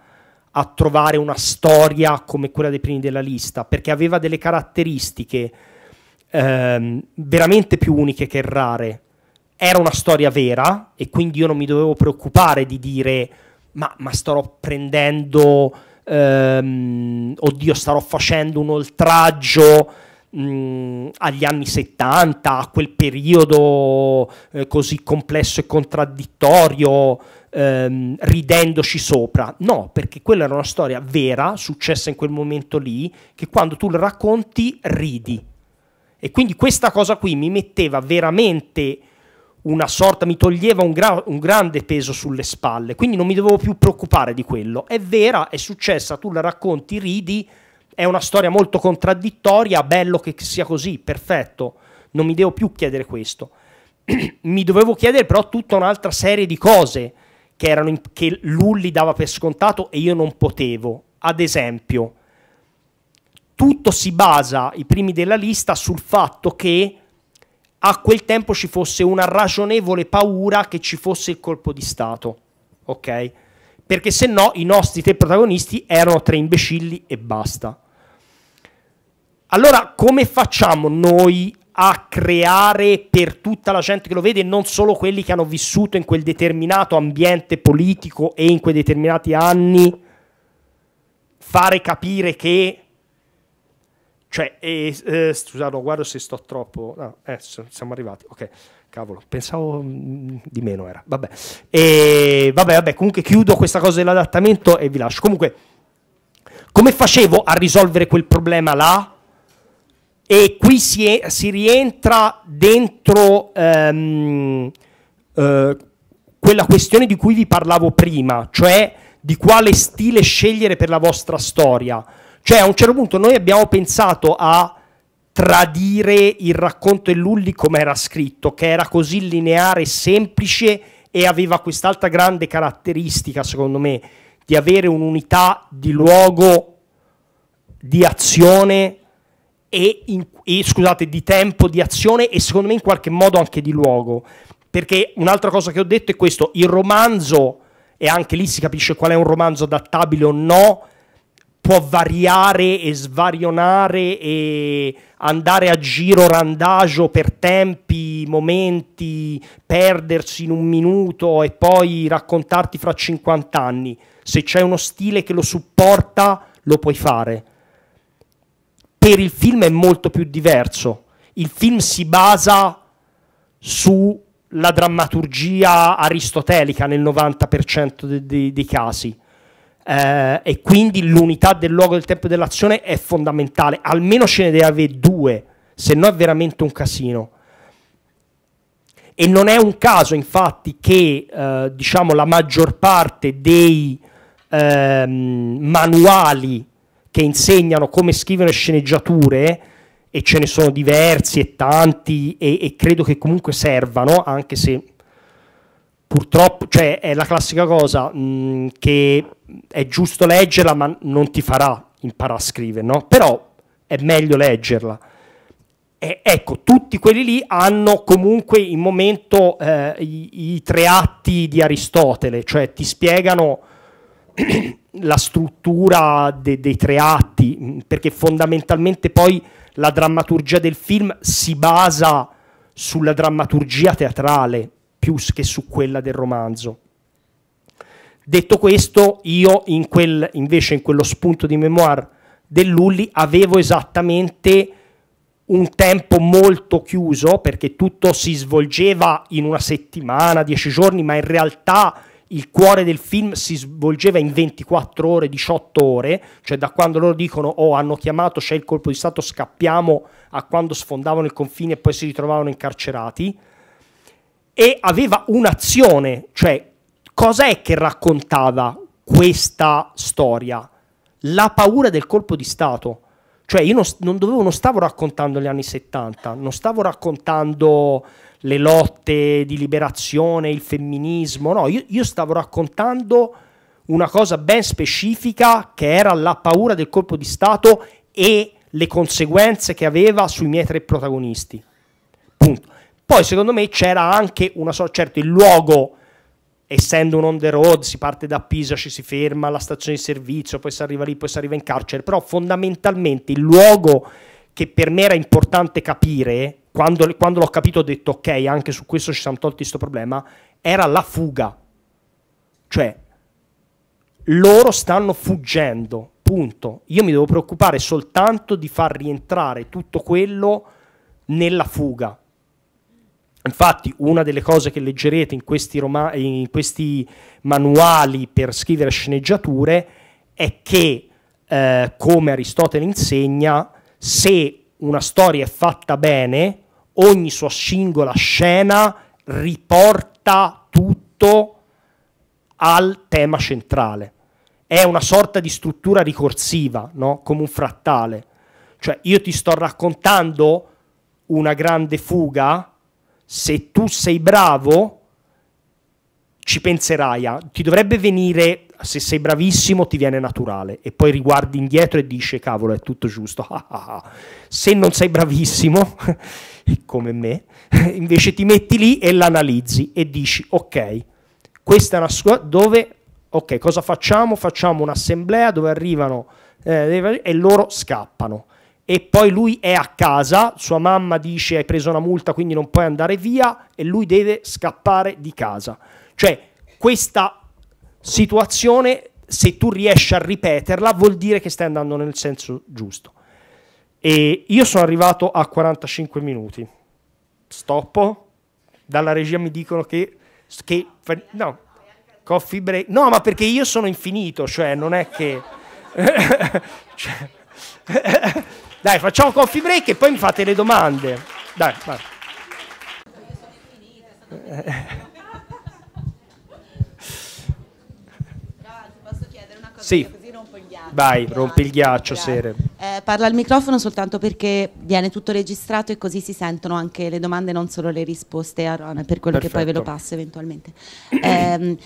B: a trovare una storia come quella dei primi della lista, perché aveva delle caratteristiche ehm, veramente più uniche che rare. Era una storia vera e quindi io non mi dovevo preoccupare di dire ma, ma sto prendendo ehm, oddio starò facendo un oltraggio mh, agli anni 70, a quel periodo eh, così complesso e contraddittorio, ehm, ridendoci sopra. No, perché quella era una storia vera, successa in quel momento lì, che quando tu la racconti ridi. E quindi questa cosa qui mi metteva veramente una sorta, mi toglieva un, gra- un, grande peso sulle spalle, quindi non mi dovevo più preoccupare di quello. È vera, è successa, tu la racconti, ridi, è una storia molto contraddittoria, bello che sia così, perfetto, non mi devo più chiedere questo. <clears throat> mi dovevo chiedere però tutta un'altra serie di cose che, erano in- che Lulli dava per scontato e io non potevo. Ad esempio, tutto si basa, i primi della lista, sul fatto che a quel tempo ci fosse una ragionevole paura che ci fosse il colpo di Stato, ok? Perché se no i nostri tre protagonisti erano tre imbecilli e basta. Allora come facciamo noi a creare per tutta la gente che lo vede, non solo quelli che hanno vissuto in quel determinato ambiente politico e in quei determinati anni, fare capire che cioè, e, eh, scusate, guardo se sto troppo. No, eh, siamo arrivati. Ok, cavolo, pensavo mh, mm, di meno era. Vabbè. E, vabbè, vabbè, comunque chiudo questa cosa dell'adattamento e vi lascio. Comunque, come facevo a risolvere quel problema là? E qui si, è, si rientra dentro um, uh, quella questione di cui vi parlavo prima, cioè di quale stile scegliere per la vostra storia cioè, a un certo punto noi abbiamo pensato a tradire il racconto Lulli come era scritto, che era così lineare, semplice e aveva quest'altra grande caratteristica, secondo me, di avere un'unità di luogo, di azione e, in, e, scusate, di tempo, di azione e secondo me in qualche modo anche di luogo. Perché un'altra cosa che ho detto è questo, il romanzo, e anche lì si capisce qual è un romanzo adattabile o no, può variare e svarionare e andare a giro randagio per tempi, momenti, perdersi in un minuto e poi raccontarti fra 50 anni. Se c'è uno stile che lo supporta, lo puoi fare. Per il film è molto più diverso. Il film si basa sulla drammaturgia aristotelica nel 90% dei, dei, dei casi eh, e quindi l'unità del luogo, del tempo e dell'azione è fondamentale, almeno ce ne deve avere due, se no è veramente un casino. E non è un caso, infatti, che eh, diciamo, la maggior parte dei eh, manuali che insegnano come scrivere sceneggiature, e ce ne sono diversi e tanti, e, e credo che comunque servano, anche se purtroppo cioè, è la classica cosa mh, mm, che è giusto leggerla, ma non ti farà imparare a scrivere, no? Però è meglio leggerla. E ecco, tutti quelli lì hanno comunque in momento eh, i, i, tre atti di Aristotele, cioè ti spiegano <clears throat> la struttura de, dei tre atti, perché fondamentalmente poi la drammaturgia del film si basa sulla drammaturgia teatrale più che su quella del romanzo. Detto questo, io in quel, invece in quello spunto di memoir del dell'Ulli avevo esattamente un tempo molto chiuso perché tutto si svolgeva in una settimana, dieci giorni, ma in realtà il cuore del film si svolgeva in 24 ore, 18 ore, cioè da quando loro dicono oh hanno chiamato, c'è il colpo di Stato, scappiamo a quando sfondavano il confine e poi si ritrovavano incarcerati. E aveva un'azione, cioè cosa è che raccontava questa storia? La paura del colpo di Stato. Cioè io non, non, dovevo, non stavo raccontando gli anni 70, non stavo raccontando le lotte di liberazione, il femminismo, no, io, io stavo raccontando una cosa ben specifica che era la paura del colpo di Stato e le conseguenze che aveva sui miei tre protagonisti. Punto. Poi secondo me c'era anche una sorta, certo il luogo essendo un on the road, si parte da Pisa, ci si ferma alla stazione di servizio, poi si arriva lì, poi si arriva in carcere, però fondamentalmente il luogo che per me era importante capire, quando, quando l'ho capito ho detto ok, anche su questo ci siamo tolti questo problema, era la fuga. Cioè, loro stanno fuggendo, punto. Io mi devo preoccupare soltanto di far rientrare tutto quello nella fuga. Infatti una delle cose che leggerete in questi, rom- in questi manuali per scrivere sceneggiature è che, eh, come Aristotele insegna, se una storia è fatta bene, ogni sua singola scena riporta tutto al tema centrale. È una sorta di struttura ricorsiva, no? come un frattale. Cioè io ti sto raccontando una grande fuga se tu sei bravo, ci penserai a... Ah. Ti dovrebbe venire, se sei bravissimo, ti viene naturale. E poi riguardi indietro e dici, cavolo, è tutto giusto. <laughs> se non sei bravissimo, <laughs> come me, <laughs> invece ti metti lì e l'analizzi e dici, ok, questa è una scuola dove... Ok, cosa facciamo? Facciamo un'assemblea dove arrivano... Eh, e loro scappano e poi lui è a casa, sua mamma dice hai preso una multa quindi non puoi andare via e lui deve scappare di casa. Cioè questa situazione, se tu riesci a ripeterla, vuol dire che stai andando nel senso giusto. E io sono arrivato a 45 minuti. Stoppo. Dalla regia mi dicono che... che no, coffee break. No, ma perché io sono infinito, cioè non è che... <laughs> cioè, <laughs> Dai, facciamo coffee break e poi mi fate le domande. Dai, vai. Sì. Vai, rompi il ghiaccio, Sere.
A: Eh, parla al microfono soltanto perché viene tutto registrato e così si sentono anche le domande, non solo le risposte a per quello Perfetto. che poi ve lo passo eventualmente. Eh,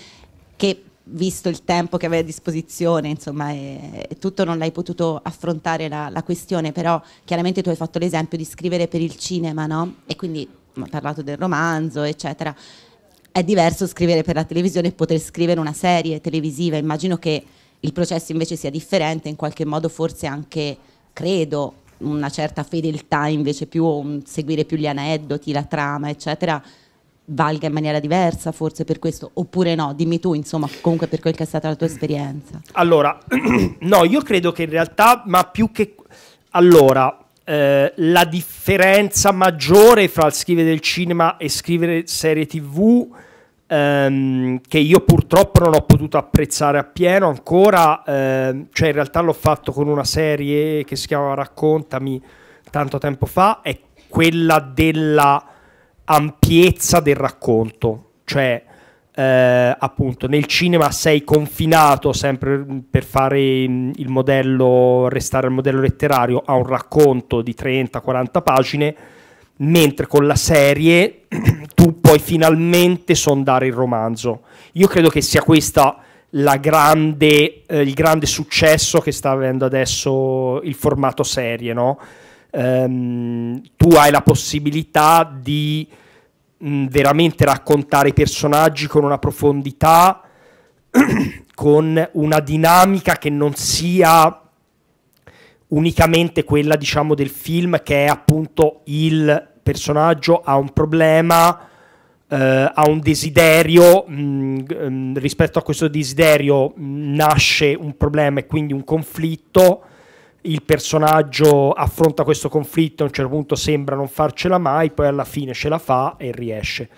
A: che visto il tempo che avevi a disposizione, insomma, e, e tutto non l'hai potuto affrontare la, la, questione, però chiaramente tu hai fatto l'esempio di scrivere per il cinema, no? E quindi mm, hai parlato del romanzo, eccetera. È diverso scrivere per la televisione e poter scrivere una serie televisiva, immagino che il processo invece sia differente, in qualche modo forse anche, credo, una certa fedeltà invece più, mm, seguire più gli aneddoti, la trama, eccetera valga in maniera diversa forse per questo oppure no dimmi tu insomma comunque per quel che è stata la tua esperienza
B: allora <clears throat> no io credo che in realtà ma più che allora eh, la differenza maggiore fra scrivere del cinema e scrivere serie tv ehm, che io purtroppo non ho potuto apprezzare appieno ancora ehm, cioè in realtà l'ho fatto con una serie che si chiama Raccontami tanto tempo fa è quella della ampiezza del racconto, cioè eh, appunto nel cinema sei confinato sempre per fare mm, il modello, restare al modello letterario a un racconto di 30-40 pagine, mentre con la serie <clears throat> tu puoi finalmente sondare il romanzo. Io credo che sia questo eh, il grande successo che sta avendo adesso il formato serie, no? ehm, tu hai la possibilità di mh, mm, veramente raccontare i personaggi con una profondità, <clears throat> con una dinamica che non sia unicamente quella diciamo del film che è appunto il personaggio ha un problema Uh, ha un desiderio, mh, mm, mh, mm, rispetto a questo desiderio mh, nasce un problema e quindi un conflitto, il personaggio affronta questo conflitto, a un certo punto sembra non farcela mai, poi alla fine ce la fa e riesce.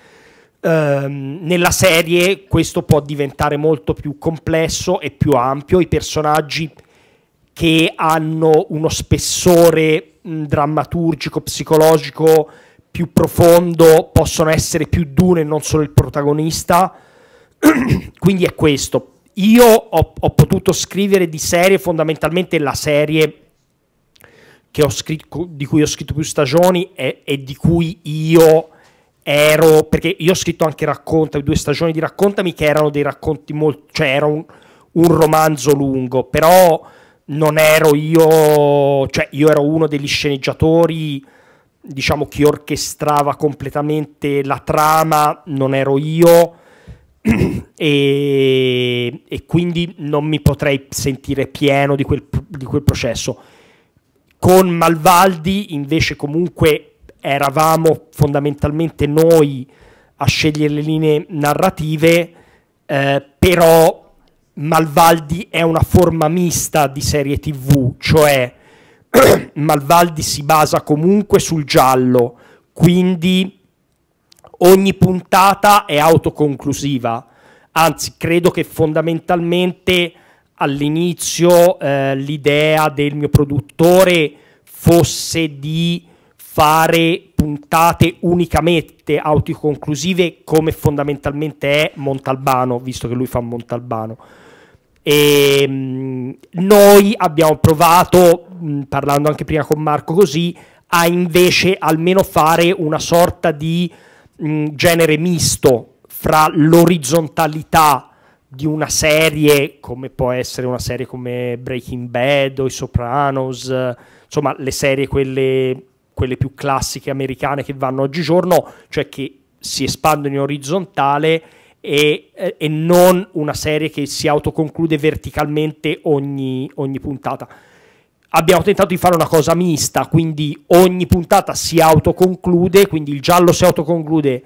B: Ehm, nella serie questo può diventare molto più complesso e più ampio, i personaggi che hanno uno spessore mh, drammaturgico, psicologico più profondo, possono essere più d'uno e non solo il protagonista, <clears throat> quindi è questo io ho, ho potuto scrivere di serie fondamentalmente la serie scritto, di cui ho scritto più stagioni e, e, di cui io ero, perché io ho scritto anche Raccontami, due stagioni di Raccontami che erano dei racconti molto, cioè era un, un romanzo lungo, però non ero io, cioè io ero uno degli sceneggiatori, diciamo, che orchestrava completamente la trama, non ero io <clears throat> e, e, quindi non mi potrei sentire pieno di quel, di quel processo. Con Malvaldi invece comunque eravamo fondamentalmente noi a scegliere le linee narrative, eh, però Malvaldi è una forma mista di serie tv, cioè <clears throat> Malvaldi si basa comunque sul giallo, quindi ogni puntata è autoconclusiva, anzi credo che fondamentalmente all'inizio eh, l'idea del mio produttore fosse di fare puntate unicamente autoconclusive come fondamentalmente è Montalbano, visto che lui fa Montalbano. E, ehm, mh, noi abbiamo provato, mh, parlando anche prima con Marco così, a invece almeno fare una sorta di genere misto fra l'orizzontalità di una serie come può essere una serie come Breaking Bad o I Sopranos, insomma le serie quelle, quelle più classiche americane che vanno oggigiorno, cioè che si espandono in orizzontale e, e, non una serie che si autoconclude verticalmente ogni, ogni puntata abbiamo tentato di fare una cosa mista, quindi ogni puntata si autoconclude, quindi il giallo si autoconclude,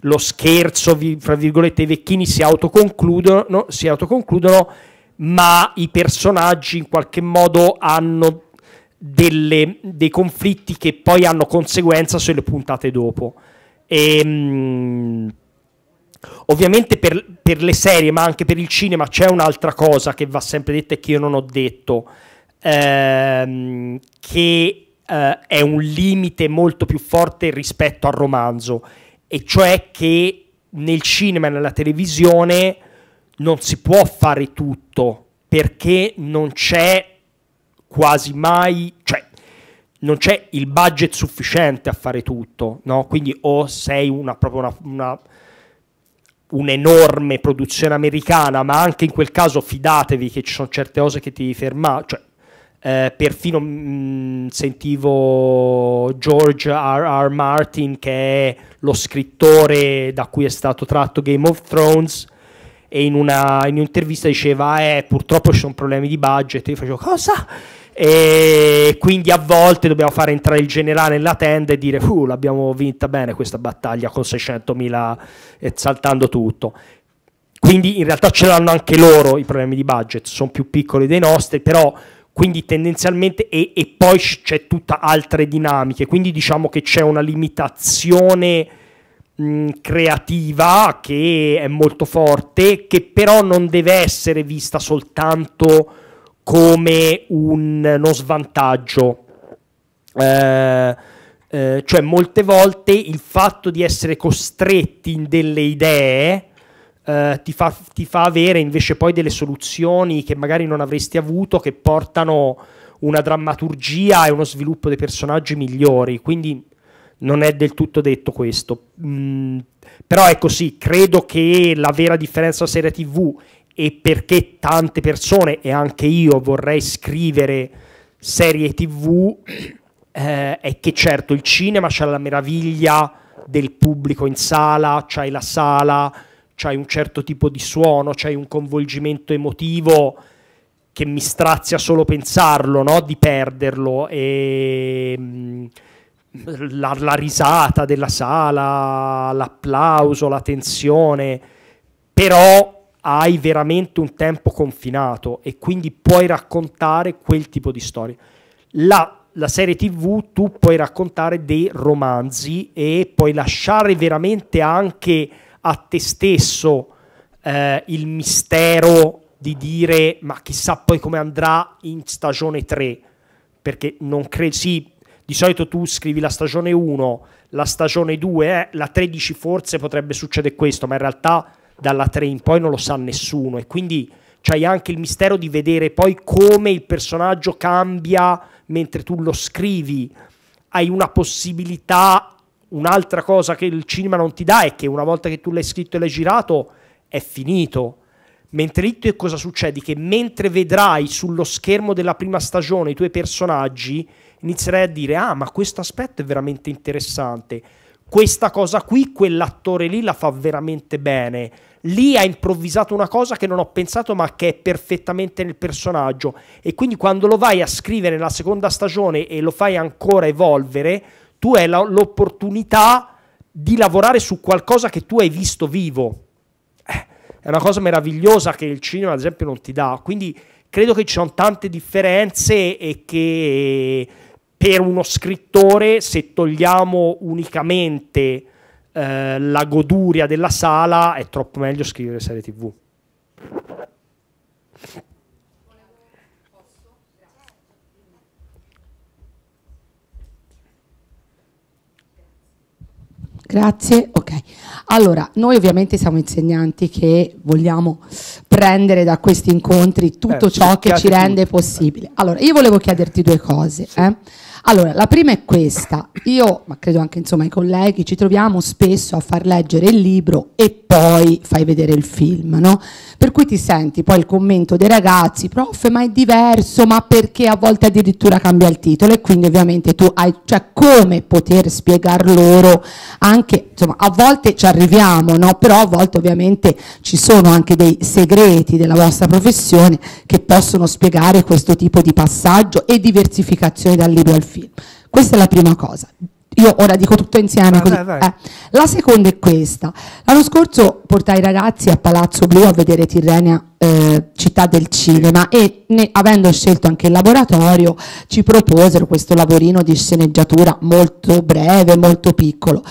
B: lo scherzo, fra virgolette, i vecchini si autoconcludono, si autoconcludono ma i personaggi in qualche modo hanno delle, dei conflitti che poi hanno conseguenza sulle puntate dopo. E, ehm, ovviamente per, per le serie, ma anche per il cinema, c'è un'altra cosa che va sempre detta e che io non ho detto ehm, che eh, è un limite molto più forte rispetto al romanzo, e cioè che nel cinema e nella televisione non si può fare tutto perché non c'è quasi mai, cioè non c'è il budget sufficiente a fare tutto, no? Quindi o sei una, proprio una, una, un'enorme produzione americana, ma anche in quel caso fidatevi che ci sono certe cose che ti ferma, cioè eh, perfino mh, mm, sentivo George R. R. Martin, che è lo scrittore da cui è stato tratto Game of Thrones, e in, una, in un'intervista diceva: eh, Purtroppo ci sono problemi di budget. E io facevo: Cosa? E quindi a volte dobbiamo fare entrare il generale nella tenda e dire: Uh, l'abbiamo vinta bene questa battaglia con 600.000 e saltando tutto. Quindi in realtà ce l'hanno anche loro i problemi di budget, sono più piccoli dei nostri, però quindi tendenzialmente e, e poi c'è tutta altre dinamiche, quindi diciamo che c'è una limitazione mh, creativa che è molto forte, che però non deve essere vista soltanto come un, uno svantaggio. Eh, eh, cioè molte volte il fatto di essere costretti in delle idee eh, ti, fa, ti fa avere invece poi delle soluzioni che magari non avresti avuto, che portano una drammaturgia e uno sviluppo dei personaggi migliori. Quindi non è del tutto detto questo. Mm, però è così, ecco, credo che la vera differenza serie TV e perché tante persone e anche io vorrei scrivere serie TV <clears throat> eh, è che certo il cinema c'è la meraviglia del pubblico in sala, c'hai la sala, c'hai un certo tipo di suono, c'hai un coinvolgimento emotivo che mi strazia solo pensarlo, no? di perderlo. E, mm, la, la, risata della sala, l'applauso, la tensione, però hai veramente un tempo confinato e quindi puoi raccontare quel tipo di storia. La, la serie tv tu puoi raccontare dei romanzi e puoi lasciare veramente anche a te stesso eh, il mistero di dire ma chissà poi come andrà in stagione 3, perché non credi, sì, di solito tu scrivi la stagione 1, la stagione 2, eh, la 13 forse potrebbe succedere questo, ma in realtà dalla 3 in poi non lo sa nessuno e quindi c'hai anche il mistero di vedere poi come il personaggio cambia mentre tu lo scrivi. Hai una possibilità un'altra cosa che il cinema non ti dà è che una volta che tu l'hai scritto e l'hai girato è finito. Mentre lì cosa succede? Che mentre vedrai sullo schermo della prima stagione i tuoi personaggi, inizierai a dire, ah, ma questo aspetto è veramente interessante. Questa cosa qui, quell'attore lì la fa veramente bene. Lì ha improvvisato una cosa che non ho pensato, ma che è perfettamente nel personaggio. E quindi quando lo vai a scrivere nella seconda stagione e lo fai ancora evolvere, tu hai l'opportunità di lavorare su qualcosa che tu hai visto vivo. Eh, è una cosa meravigliosa che il cinema, ad esempio, non ti dà. Quindi credo che ci sono tante differenze e che per uno scrittore, se togliamo unicamente eh, la goduria della sala, è troppo meglio scrivere serie TV.
C: Grazie, ok. Allora, noi ovviamente siamo insegnanti che vogliamo prendere da questi incontri tutto eh, ciò che ci rende tutto. possibile. Allora, io volevo chiederti due cose. Sì. Eh. Allora, la prima è questa. Io, ma credo anche insomma, i colleghi, ci troviamo spesso a far leggere il libro e poi fai vedere il film, no? Per cui ti senti poi il commento dei ragazzi, prof, ma è diverso, ma perché a volte addirittura cambia il titolo e quindi ovviamente tu hai, cioè come poter spiegar loro anche, insomma, a volte ci arriviamo, no? Però a volte ovviamente ci sono anche dei segreti della vostra professione che possono spiegare questo tipo di passaggio e diversificazione dal libro al film film. Questa è la prima cosa. Io ora dico tutto insieme. Dai, dai, dai. Eh. La seconda è questa. L'anno scorso portai i ragazzi a Palazzo Blu a vedere Tirrenia eh, Città del Cinema sì. e ne, avendo scelto anche il laboratorio ci proposero questo lavorino di sceneggiatura molto breve, molto piccolo.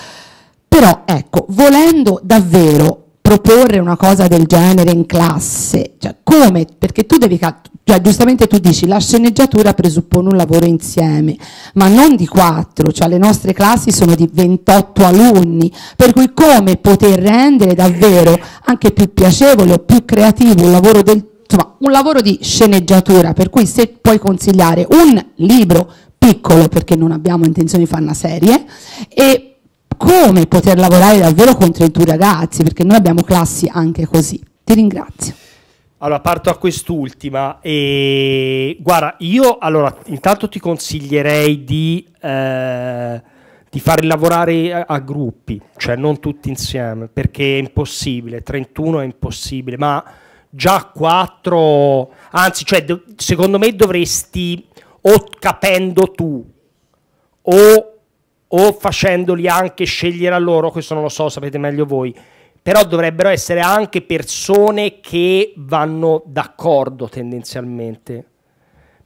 C: Però ecco, volendo davvero proporre una cosa del genere in classe? Cioè, come? Perché tu devi, cioè, giustamente tu dici, la sceneggiatura presuppone un lavoro insieme, ma non di quattro, cioè le nostre classi sono di 28 alunni, per cui come poter rendere davvero anche più piacevole o più creativo un lavoro del insomma, un lavoro di sceneggiatura, per cui se puoi consigliare un libro piccolo, perché non abbiamo intenzione di fare una serie, e come poter lavorare davvero contro i tuoi ragazzi, perché noi abbiamo classi anche
B: così. Ti ringrazio. Allora, parto a quest'ultima. E... Guarda, io allora, intanto ti consiglierei di, eh, di farli lavorare a, a, gruppi, cioè non tutti insieme, perché è impossibile, 31 è impossibile, ma già 4, anzi, cioè, secondo me dovresti o capendo tu o o facendoli anche scegliere a loro, questo non lo so, sapete meglio voi, però dovrebbero essere anche persone che vanno d'accordo tendenzialmente,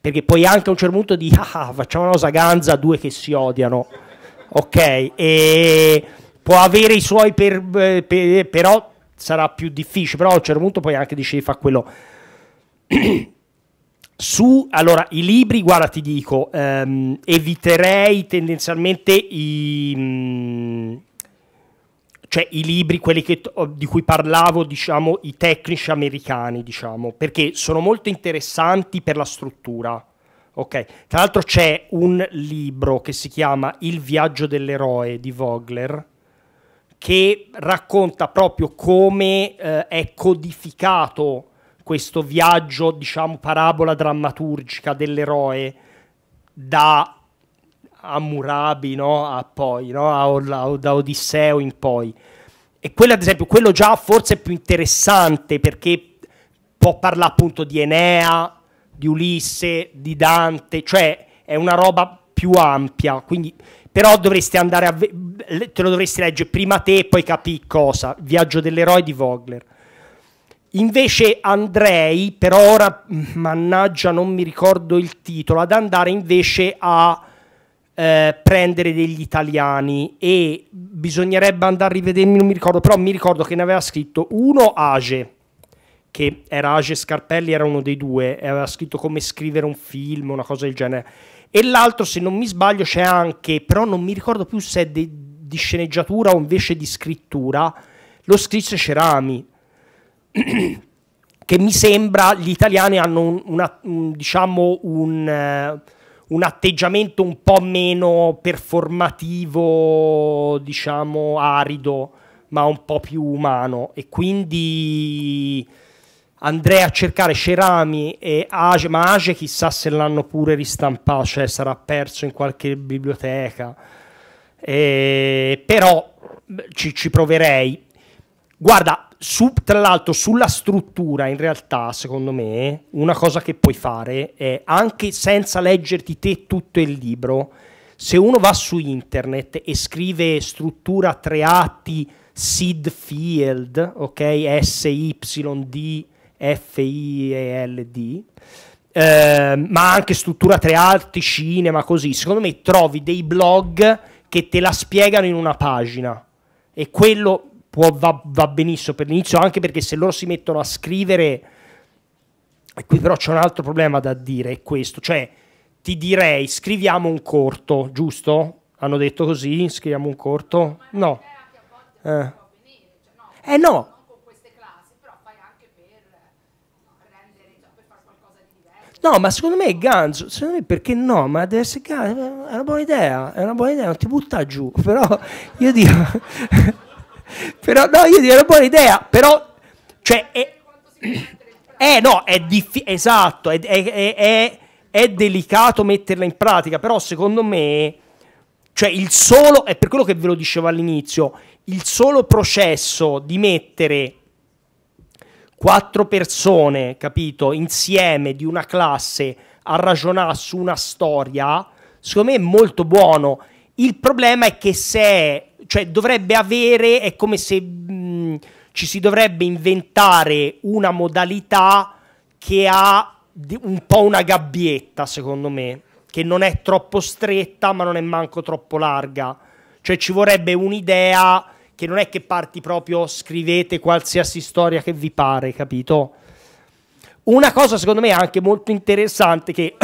B: perché poi anche a un certo punto di ah, ah facciamo una cosa ganza, due che si odiano, ok, e può avere i suoi per, eh, per, però sarà più difficile, però a un certo punto poi anche dici fare quello... <clears throat> Su, allora, i libri, guarda, ti dico, ehm, eviterei tendenzialmente i... Mh, mm, cioè i libri, quelli che, di cui parlavo, diciamo, i tecnici americani, diciamo, perché sono molto interessanti per la struttura. Ok, tra l'altro c'è un libro che si chiama Il viaggio dell'eroe di Vogler che racconta proprio come eh, è codificato questo viaggio, diciamo, parabola drammaturgica dell'eroe da Hammurabi no? a poi, no? a, a, da Odisseo in poi. E quello, ad esempio, quello già forse è più interessante perché può parlare appunto di Enea, di Ulisse, di Dante, cioè è una roba più ampia, quindi però dovresti andare a ve- te lo dovresti leggere prima te e poi capì cosa, Viaggio dell'eroe di Vogler. Invece andrei, per ora, mannaggia, non mi ricordo il titolo, ad andare invece a eh, prendere degli italiani e bisognerebbe andare a rivedermi, non mi ricordo, però mi ricordo che ne aveva scritto uno Age, che era Age Scarpelli, era uno dei due, e aveva scritto come scrivere un film, una cosa del genere. E l'altro, se non mi sbaglio, c'è anche, però non mi ricordo più se è di, di sceneggiatura o invece di scrittura, lo scrisse Cerami <clears throat> che mi sembra gli italiani hanno un, una, un diciamo un, eh, un, atteggiamento un po' meno performativo, diciamo arido, ma un po' più umano e quindi andrei a cercare Cerami e Age, ma Age chissà se l'hanno pure ristampato, cioè sarà perso in qualche biblioteca. E, eh, però ci, ci proverei. Guarda, su, tra l'altro sulla struttura in realtà secondo me una cosa che puoi fare è anche senza leggerti te tutto il libro se uno va su internet e scrive struttura tre atti seed field ok s y d f i e l d eh, ma anche struttura tre atti cinema così secondo me trovi dei blog che te la spiegano in una pagina e quello può, va, va benissimo per l'inizio, anche perché se loro si mettono a scrivere, e qui però c'è un altro problema da dire, è questo, cioè ti direi scriviamo un corto, giusto? Hanno detto così, scriviamo un corto? Eh. Cioè, no. Eh, no. Cioè, no, ma secondo me è Guns, secondo me perché no, ma deve essere Guns, è una buona idea, è una buona idea, non ti butta giù, però io dico... <laughs> però no, io direi una buona idea, però cioè è, eh no, è difficile, esatto, è, è, è, è, delicato metterla in pratica, però secondo me, cioè il solo, è per quello che ve lo dicevo all'inizio, il solo processo di mettere quattro persone, capito, insieme di una classe a ragionare su una storia, secondo me è molto buono. Il problema è che se è cioè dovrebbe avere, è come se mh, mm, ci si dovrebbe inventare una modalità che ha un po' una gabbietta, secondo me, che non è troppo stretta, ma non è manco troppo larga. Cioè ci vorrebbe un'idea che non è che parti proprio scrivete qualsiasi storia che vi pare, capito? Una cosa secondo me anche molto interessante che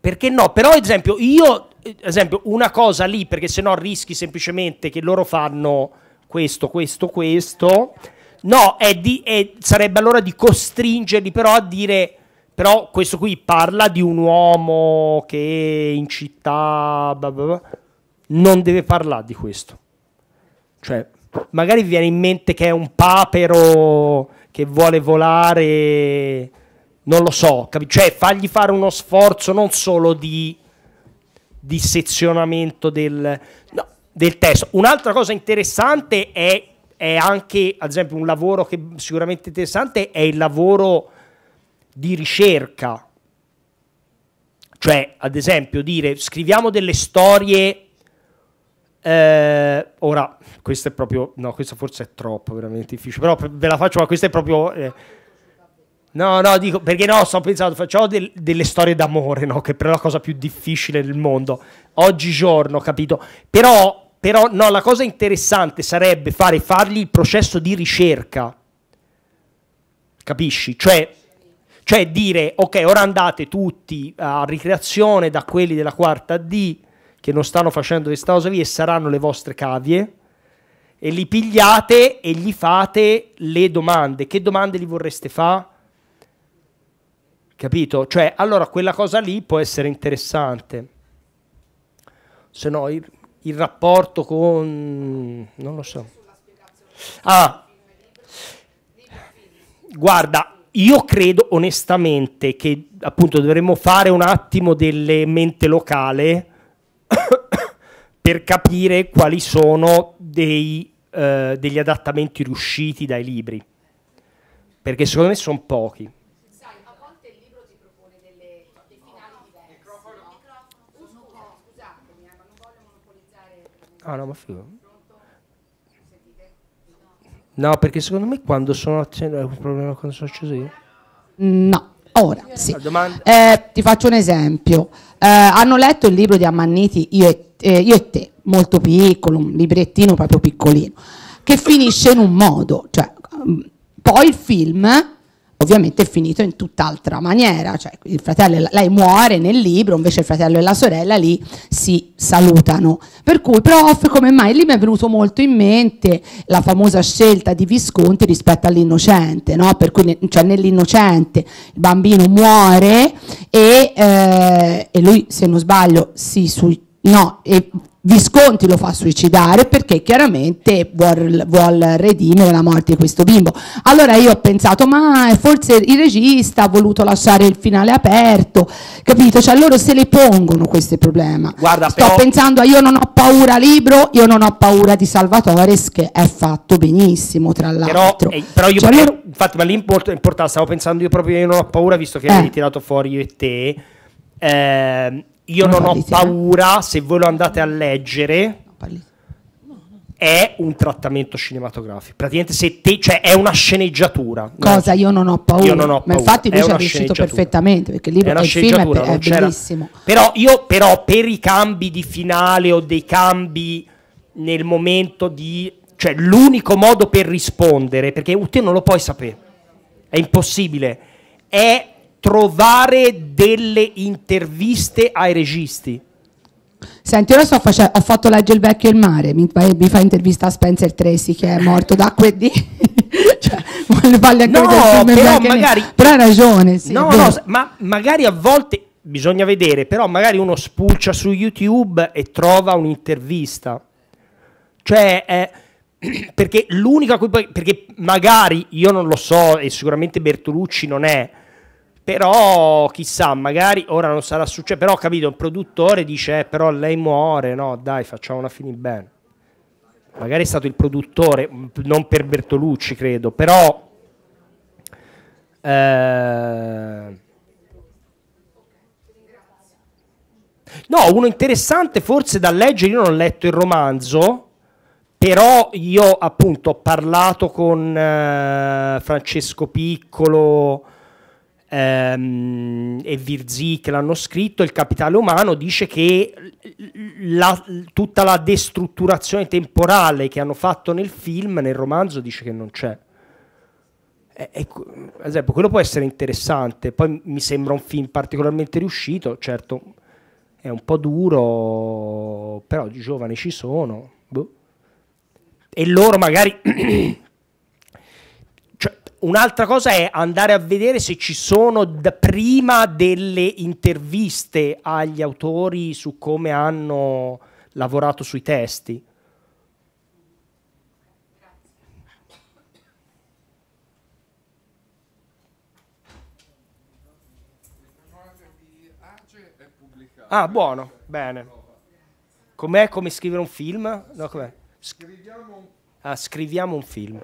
B: Perché no? Però, ad esempio, io, ad esempio, una cosa lì, perché sennò rischi semplicemente che loro fanno questo, questo, questo. No, è di, è, sarebbe allora di costringerli però a dire, però questo qui parla di un uomo che in città, bla bla bla, non deve parlare di questo. Cioè, magari vi viene in mente che è un papero che vuole volare non lo so, cap- cioè fagli fare uno sforzo non solo di sezionamento del, no, del testo. Un'altra cosa interessante è, è, anche, ad esempio, un lavoro che sicuramente interessante è il lavoro di ricerca. Cioè, ad esempio, dire scriviamo delle storie. Eh, ora, questo è proprio. No, questo forse è troppo veramente difficile. Però ve la faccio, ma questo è proprio. Eh, No, no, dico perché no, sto pensando, facciamo del, delle storie d'amore, no? Che è la cosa più difficile del mondo. Oggigiorno, capito? Però, però, no, la cosa interessante sarebbe fare, fargli il processo di ricerca. Capisci? Cioè, cioè dire, ok, ora andate tutti a ricreazione da quelli della quarta D che non stanno facendo questa cosa lì e saranno le vostre cavie e li pigliate e gli fate le domande. Che domande gli vorreste fare? Capito? Cioè, allora quella cosa lì può essere interessante. Se no, il, il rapporto con... non lo so. Ah, guarda, io credo onestamente che appunto dovremmo fare un attimo delle mente locale <coughs> per capire quali sono dei, eh, degli adattamenti riusciti dai libri, perché secondo me sono pochi. Ah no, ma figo. No, perché secondo me quando sono acceso è un problema quando sono acceso io.
C: No, ora sì. Eh, ti faccio un esempio. Eh, hanno letto il libro di Ammanniti io e, eh, io e te, molto piccolo, un librettino proprio piccolino, che finisce in un modo, cioè mm, poi il film ovviamente è finito in tutt'altra maniera, cioè il fratello lei muore nel libro, invece il fratello e la sorella lì si salutano. Per cui, prof, come mai lì mi è venuto molto in mente la famosa scelta di Visconti rispetto all'innocente, no? Per cui cioè, nell'innocente il bambino muore e, eh, e lui, se non sbaglio, si suicida No, e Visconti lo fa suicidare perché chiaramente vuol, vuol, redimere la morte di questo bimbo. Allora io ho pensato, ma forse il regista ha voluto lasciare il finale aperto, capito? Cioè loro se le pongono questo problema. Guarda, Sto però... pensando a Io non ho paura libro, io non ho paura di Salvatore, che è fatto benissimo tra l'altro. Però, eh,
B: però io, cioè, io, infatti, ma lì importa, stavo pensando io proprio, io non ho paura visto che eh. hai tirato fuori io e te. Eh, io non, non ho eh? paura, se voi lo andate a leggere, è un trattamento cinematografico. Praticamente se te, cioè è una sceneggiatura. Cosa no?
C: io non ho paura. Io non ho paura. Ma infatti lui ci è riuscito perfettamente perché lì libro è il film è, è bellissimo.
B: Però io però per i cambi di finale o dei cambi nel momento di cioè l'unico modo per rispondere perché te non lo puoi sapere. È impossibile. È trovare delle interviste ai registi.
C: Senti, ora sto facendo, ho fatto Legge il vecchio e il mare, mi, mi fa intervista a Spencer Tracy che è morto da quel <laughs> cioè, voglio fargli anche no, però magari però hai ragione sì, no, no,
B: ma magari a volte bisogna vedere però magari uno spulcia su youtube e trova un'intervista cioè eh, <clears throat> perché l'unica poi... perché magari io non lo so e sicuramente Bertolucci non è però chissà, magari ora non sarà successo. Però ho capito, il produttore dice: eh, però lei muore. No, dai, facciamola finire bene. Magari è stato il produttore, non per Bertolucci, credo. Però. Eh... No, uno interessante forse da leggere, io non ho letto il romanzo, però io appunto ho parlato con eh, Francesco Piccolo, ehm, e Virzi che l'hanno scritto, il capitale umano dice che la, tutta la destrutturazione temporale che hanno fatto nel film, nel romanzo, dice che non c'è. E, ad esempio, quello può essere interessante. Poi mi sembra un film particolarmente riuscito, certo è un po' duro, però i giovani ci sono. Boh. E loro magari Un'altra cosa è andare a vedere se ci sono prima delle interviste agli autori su come hanno lavorato sui testi. Ah, buono, bene. Com'è come scrivere un film? No, com'è? Sc- ah, scriviamo un film.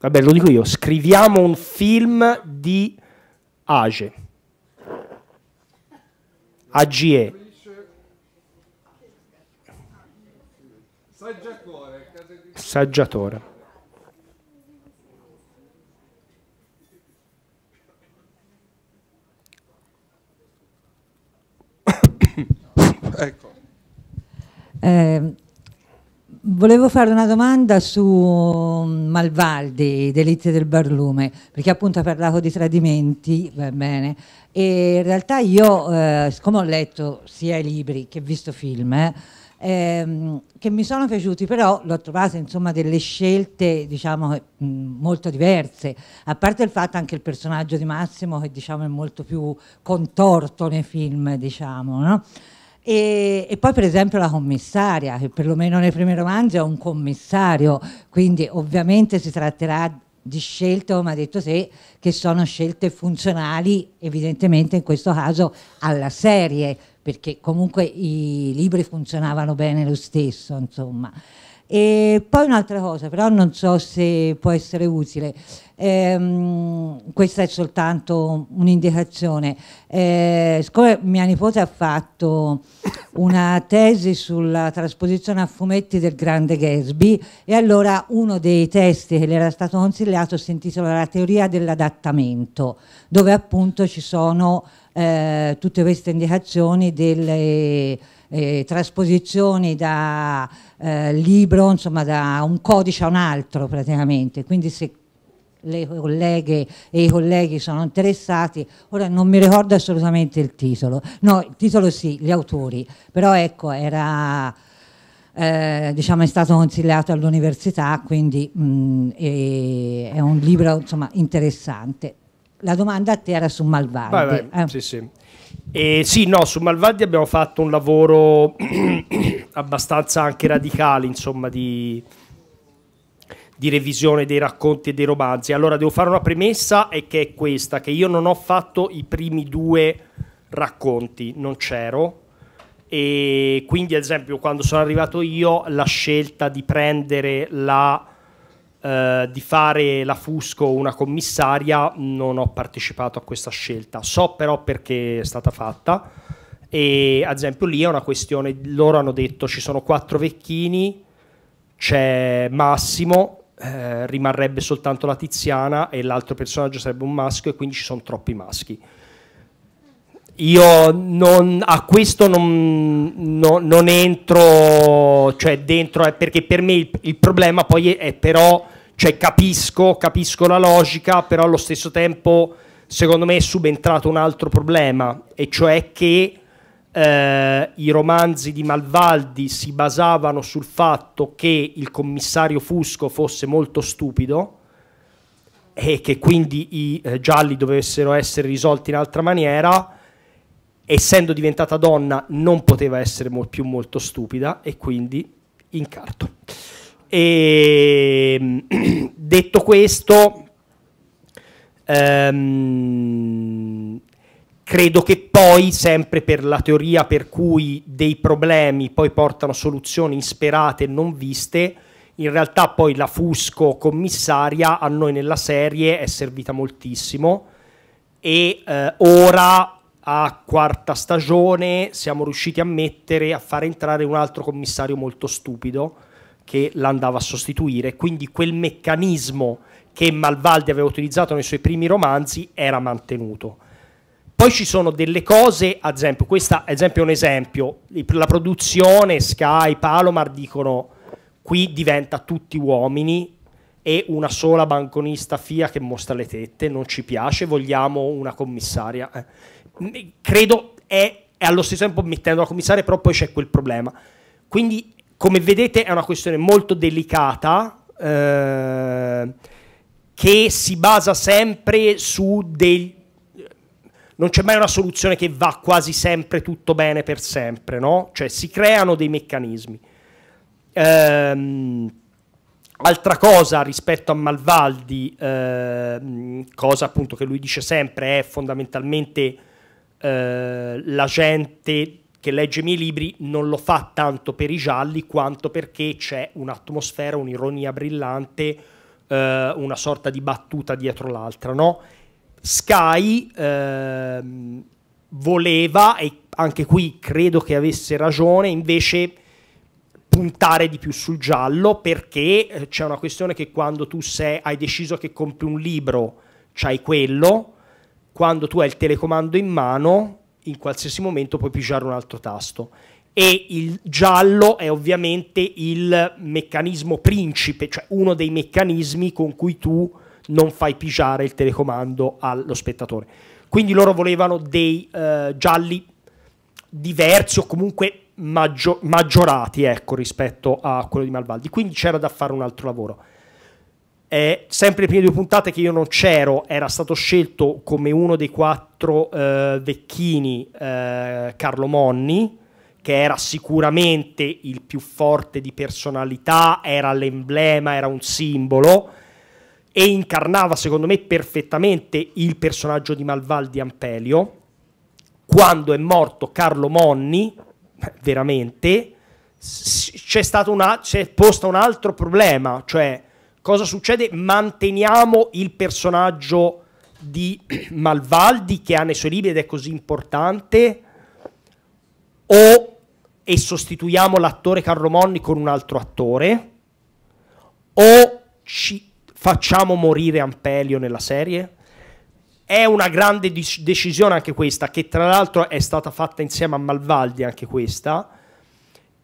B: Vabbè, lo dico io, scriviamo un film di Age. AGE. Saggiatore. Saggiatore.
D: <coughs> ecco. Eh, Volevo fare una domanda su mm, Malvaldi, Delitti del Barlume, perché appunto ha parlato di tradimenti, va bene, e in realtà io, eh, siccome ho letto sia i libri che visto film, eh, ehm, che mi sono piaciuti, però l'ho trovata insomma delle scelte diciamo mh, eh, mm, molto diverse, a parte il fatto anche il personaggio di Massimo che diciamo è molto più contorto nei film, diciamo, no? E, e, poi per esempio la commissaria, che perlomeno nei primi romanzi è un commissario, quindi ovviamente si tratterà di scelte, come ha detto te, che sono scelte funzionali, evidentemente in questo caso alla serie, perché comunque i libri funzionavano bene lo stesso, insomma. E poi un'altra cosa, però non so se può essere utile, ehm, questa è soltanto un'indicazione. Eh, siccome mia nipote ha fatto una tesi sulla trasposizione a fumetti del grande Gatsby e allora uno dei testi che le era stato consigliato si intitola La teoria dell'adattamento, dove appunto ci sono eh, tutte queste indicazioni delle eh, trasposizioni da eh, libro, insomma da un codice a un altro praticamente, quindi se le colleghe e i colleghi sono interessati, ora non mi ricordo assolutamente il titolo, no il titolo sì, gli autori, però ecco era... Eh, diciamo è stato consigliato all'università, quindi mh, mm, è, è un libro insomma, interessante la domanda a te era su Malvadi. Vai,
B: vai. Eh. Sì, sì. Eh, sì, no, su Malvadi abbiamo fatto un lavoro <clears throat> abbastanza anche radicale, insomma, di, di, revisione dei racconti e dei romanzi. Allora, devo fare una premessa e che è questa, che io non ho fatto i primi due racconti, non c'ero. E quindi, ad esempio, quando sono arrivato io, la scelta di prendere la eh, di fare la Fusco una commissaria non ho partecipato a questa scelta. So però perché è stata fatta e ad esempio lì è una questione, loro hanno detto ci sono quattro vecchini, c'è Massimo, eh, rimarrebbe soltanto la Tiziana e l'altro personaggio sarebbe un maschio e quindi ci sono troppi maschi. Io non, a questo non, no, non entro, cioè dentro, eh, perché per me il, il problema poi è, è, però, cioè capisco, capisco la logica, però allo stesso tempo secondo me è subentrato un altro problema, e cioè che eh, i romanzi di Malvaldi si basavano sul fatto che il commissario Fusco fosse molto stupido e che quindi i eh, gialli dovessero essere risolti in altra maniera essendo diventata donna non poteva essere mo più molto stupida e quindi incarto. E, ehm, <clears throat> detto questo, ehm, credo che poi, sempre per la teoria per cui dei problemi poi portano soluzioni insperate e non viste, in realtà poi la Fusco commissaria a noi nella serie è servita moltissimo e eh, ora a quarta stagione siamo riusciti a mettere, a far entrare un altro commissario molto stupido che l'andava a sostituire, quindi quel meccanismo che Malvaldi aveva utilizzato nei suoi primi romanzi era mantenuto. Poi ci sono delle cose, ad esempio, questo è un esempio, la produzione, Sky, Palomar dicono qui diventa tutti uomini e una sola banconista FIA che mostra le tette, non ci piace, vogliamo una commissaria. Eh credo è, è allo stesso tempo mettendo la commissaria, però poi c'è quel problema. Quindi, come vedete, è una questione molto delicata. Eh, che si basa sempre su dei... Non c'è mai una soluzione che va quasi sempre tutto bene per sempre, no? Cioè si creano dei meccanismi. Ehm, altra cosa rispetto a Malvaldi, ehm, cosa appunto che lui dice sempre, è fondamentalmente eh, la gente che legge i miei libri non lo fa tanto per i gialli quanto perché c'è un'atmosfera, un'ironia brillante, eh, una sorta di battuta dietro l'altra, no? Sky eh, voleva, e anche qui credo che avesse ragione, invece puntare di più sul giallo perché eh, c'è una questione che quando tu sei, hai deciso che compri un libro, c'hai quello, quando tu hai il telecomando in mano, in qualsiasi momento puoi pigiare un altro tasto. E il giallo è ovviamente il meccanismo principe, cioè uno dei meccanismi con cui tu non fai pigiare il telecomando allo spettatore. Quindi loro volevano dei eh, gialli diversi o comunque maggio- maggiorati ecco, rispetto a quello di Malvaldi. Quindi c'era da fare un altro lavoro. Eh, sempre le prime due puntate che io non c'ero, era stato scelto come uno dei quattro eh, vecchini eh, Carlo Monni, che era sicuramente il più forte di personalità, era l'emblema, era un simbolo e incarnava secondo me perfettamente il personaggio di Malval di Ampelio. Quando è morto Carlo Monni, veramente, c'è stato una, c'è posta un altro problema, cioè cosa succede? Manteniamo il personaggio di <clears throat> Malvaldi che ha nei suoi libri ed è così importante o e sostituiamo l'attore Carlo Monni con un altro attore o ci facciamo morire Ampelio nella serie? È una grande decisione anche questa, che tra l'altro è stata fatta insieme a Malvaldi anche questa,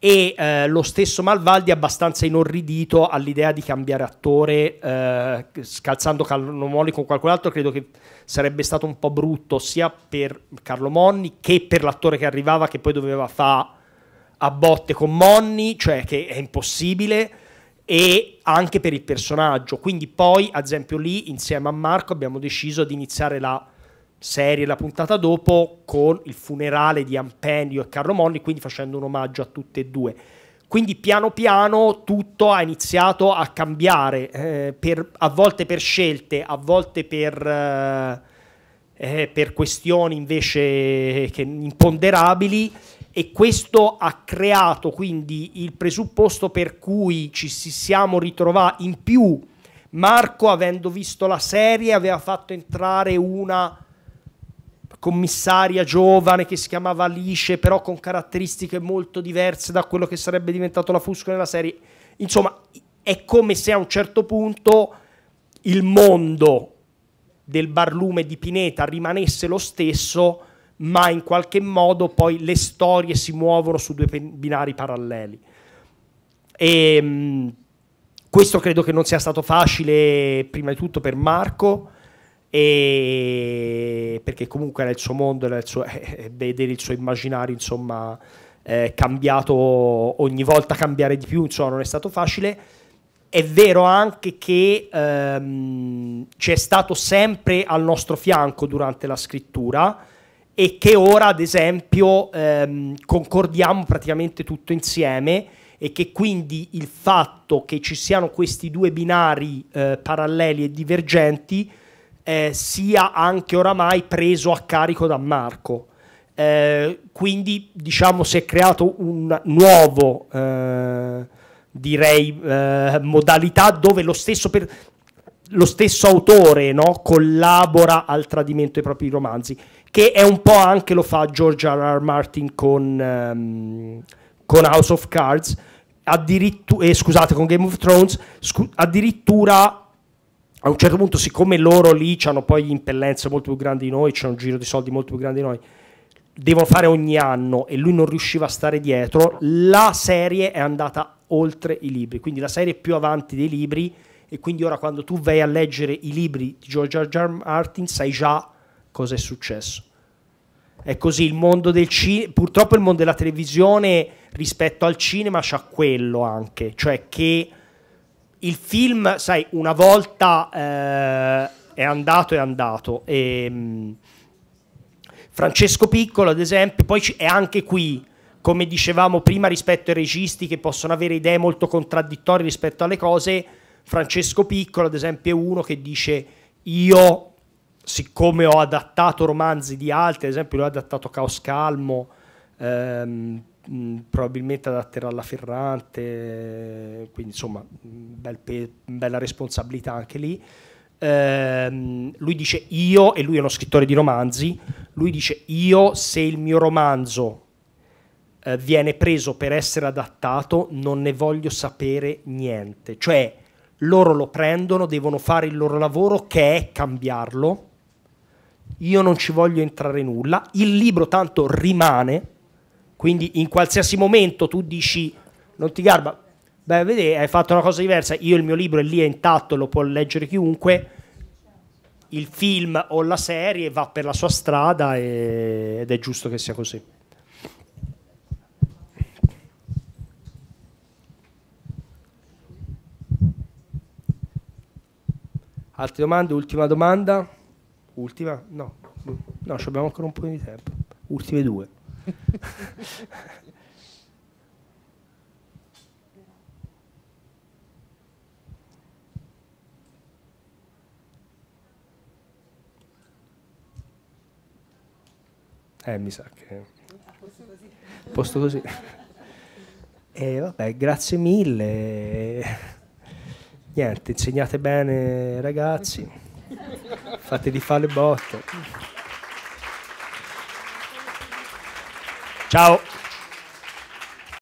B: e eh, lo stesso Malvaldi è abbastanza inorridito all'idea di cambiare attore eh, scalzando Carlo Monni con qualcun altro, credo che sarebbe stato un po' brutto sia per Carlo Monni che per l'attore che arrivava che poi doveva fare a botte con Monni, cioè che è impossibile e anche per il personaggio. Quindi poi, ad esempio, lì insieme a Marco abbiamo deciso di iniziare la serie la puntata dopo con il funerale di Ampendio e Carlo Monni, quindi facendo un omaggio a tutte e due. Quindi piano piano tutto ha iniziato a cambiare, eh, per, a volte per scelte, a volte per, eh, eh per questioni invece imponderabili e questo ha creato quindi il presupposto per cui ci si siamo ritrovati in più. Marco, avendo visto la serie, aveva fatto entrare una commissaria giovane che si chiamava Alice, però con caratteristiche molto diverse da quello che sarebbe diventato la Fusco nella serie. Insomma, è come se a un certo punto il mondo del barlume di Pineta rimanesse lo stesso, ma in qualche modo poi le storie si muovono su due binari paralleli. E, ehm, questo credo che non sia stato facile prima di tutto per Marco, e perché comunque era il suo mondo, era il suo, <laughs> eh, vedere il suo immaginario, insomma, eh, cambiato ogni volta, cambiare di più, insomma, non è stato facile. È vero anche che ehm, c'è stato sempre al nostro fianco durante la scrittura e che ora, ad esempio, ehm, concordiamo praticamente tutto insieme e che quindi il fatto che ci siano questi due binari eh, paralleli e divergenti eh, sia anche oramai preso a carico da Marco. Eh, quindi diciamo si è creato un nuovo eh, direi eh, modalità dove lo stesso, per, lo stesso autore no, collabora al tradimento dei propri romanzi che è un po' anche lo fa George R. R. Martin con, um, con House of Cards, eh, scusate, con Game of Thrones, scu- addirittura a un certo punto, siccome loro lì hanno poi impellenze molto più grandi di noi, c'è un giro di soldi molto più grande di noi, devono fare ogni anno e lui non riusciva a stare dietro, la serie è andata oltre i libri, quindi la serie è più avanti dei libri e quindi ora quando tu vai a leggere i libri di George R. R. Martin sai già cosa è successo. È così, il mondo del cinema, purtroppo il mondo della televisione rispetto al cinema c'ha quello anche, cioè che il film, sai, una volta eh, è andato, è andato. E, ehm, Francesco Piccolo, ad esempio, poi è anche qui, come dicevamo prima, rispetto ai registi che possono avere idee molto contraddittorie rispetto alle cose. Francesco Piccolo, ad esempio, è uno che dice io, siccome ho adattato romanzi di altri, ad esempio, l'ho adattato Caos Calmo. Ehm, probabilmente adatterà alla Ferrante, quindi insomma bel pe- bella responsabilità anche lì. Ehm, lui dice io, e lui è uno scrittore di romanzi, lui dice io se il mio romanzo eh, viene preso per essere adattato non ne voglio sapere niente, cioè loro lo prendono, devono fare il loro lavoro che è cambiarlo, io non ci voglio entrare nulla, il libro tanto rimane quindi in qualsiasi momento tu dici non ti garba, beh, vedi, hai fatto una cosa diversa, io il mio libro è lì, è intatto, lo può leggere chiunque, il film o la serie va per la sua strada e, ed è giusto che sia così. Altre domande? Ultima domanda? Ultima? No, no, abbiamo ancora un po' di tempo. Ultime due. <laughs> Eh, mi sa che... Posto così. E eh, vabbè, grazie mille. Niente, insegnate bene ragazzi. Fate di fare le botte. Chao.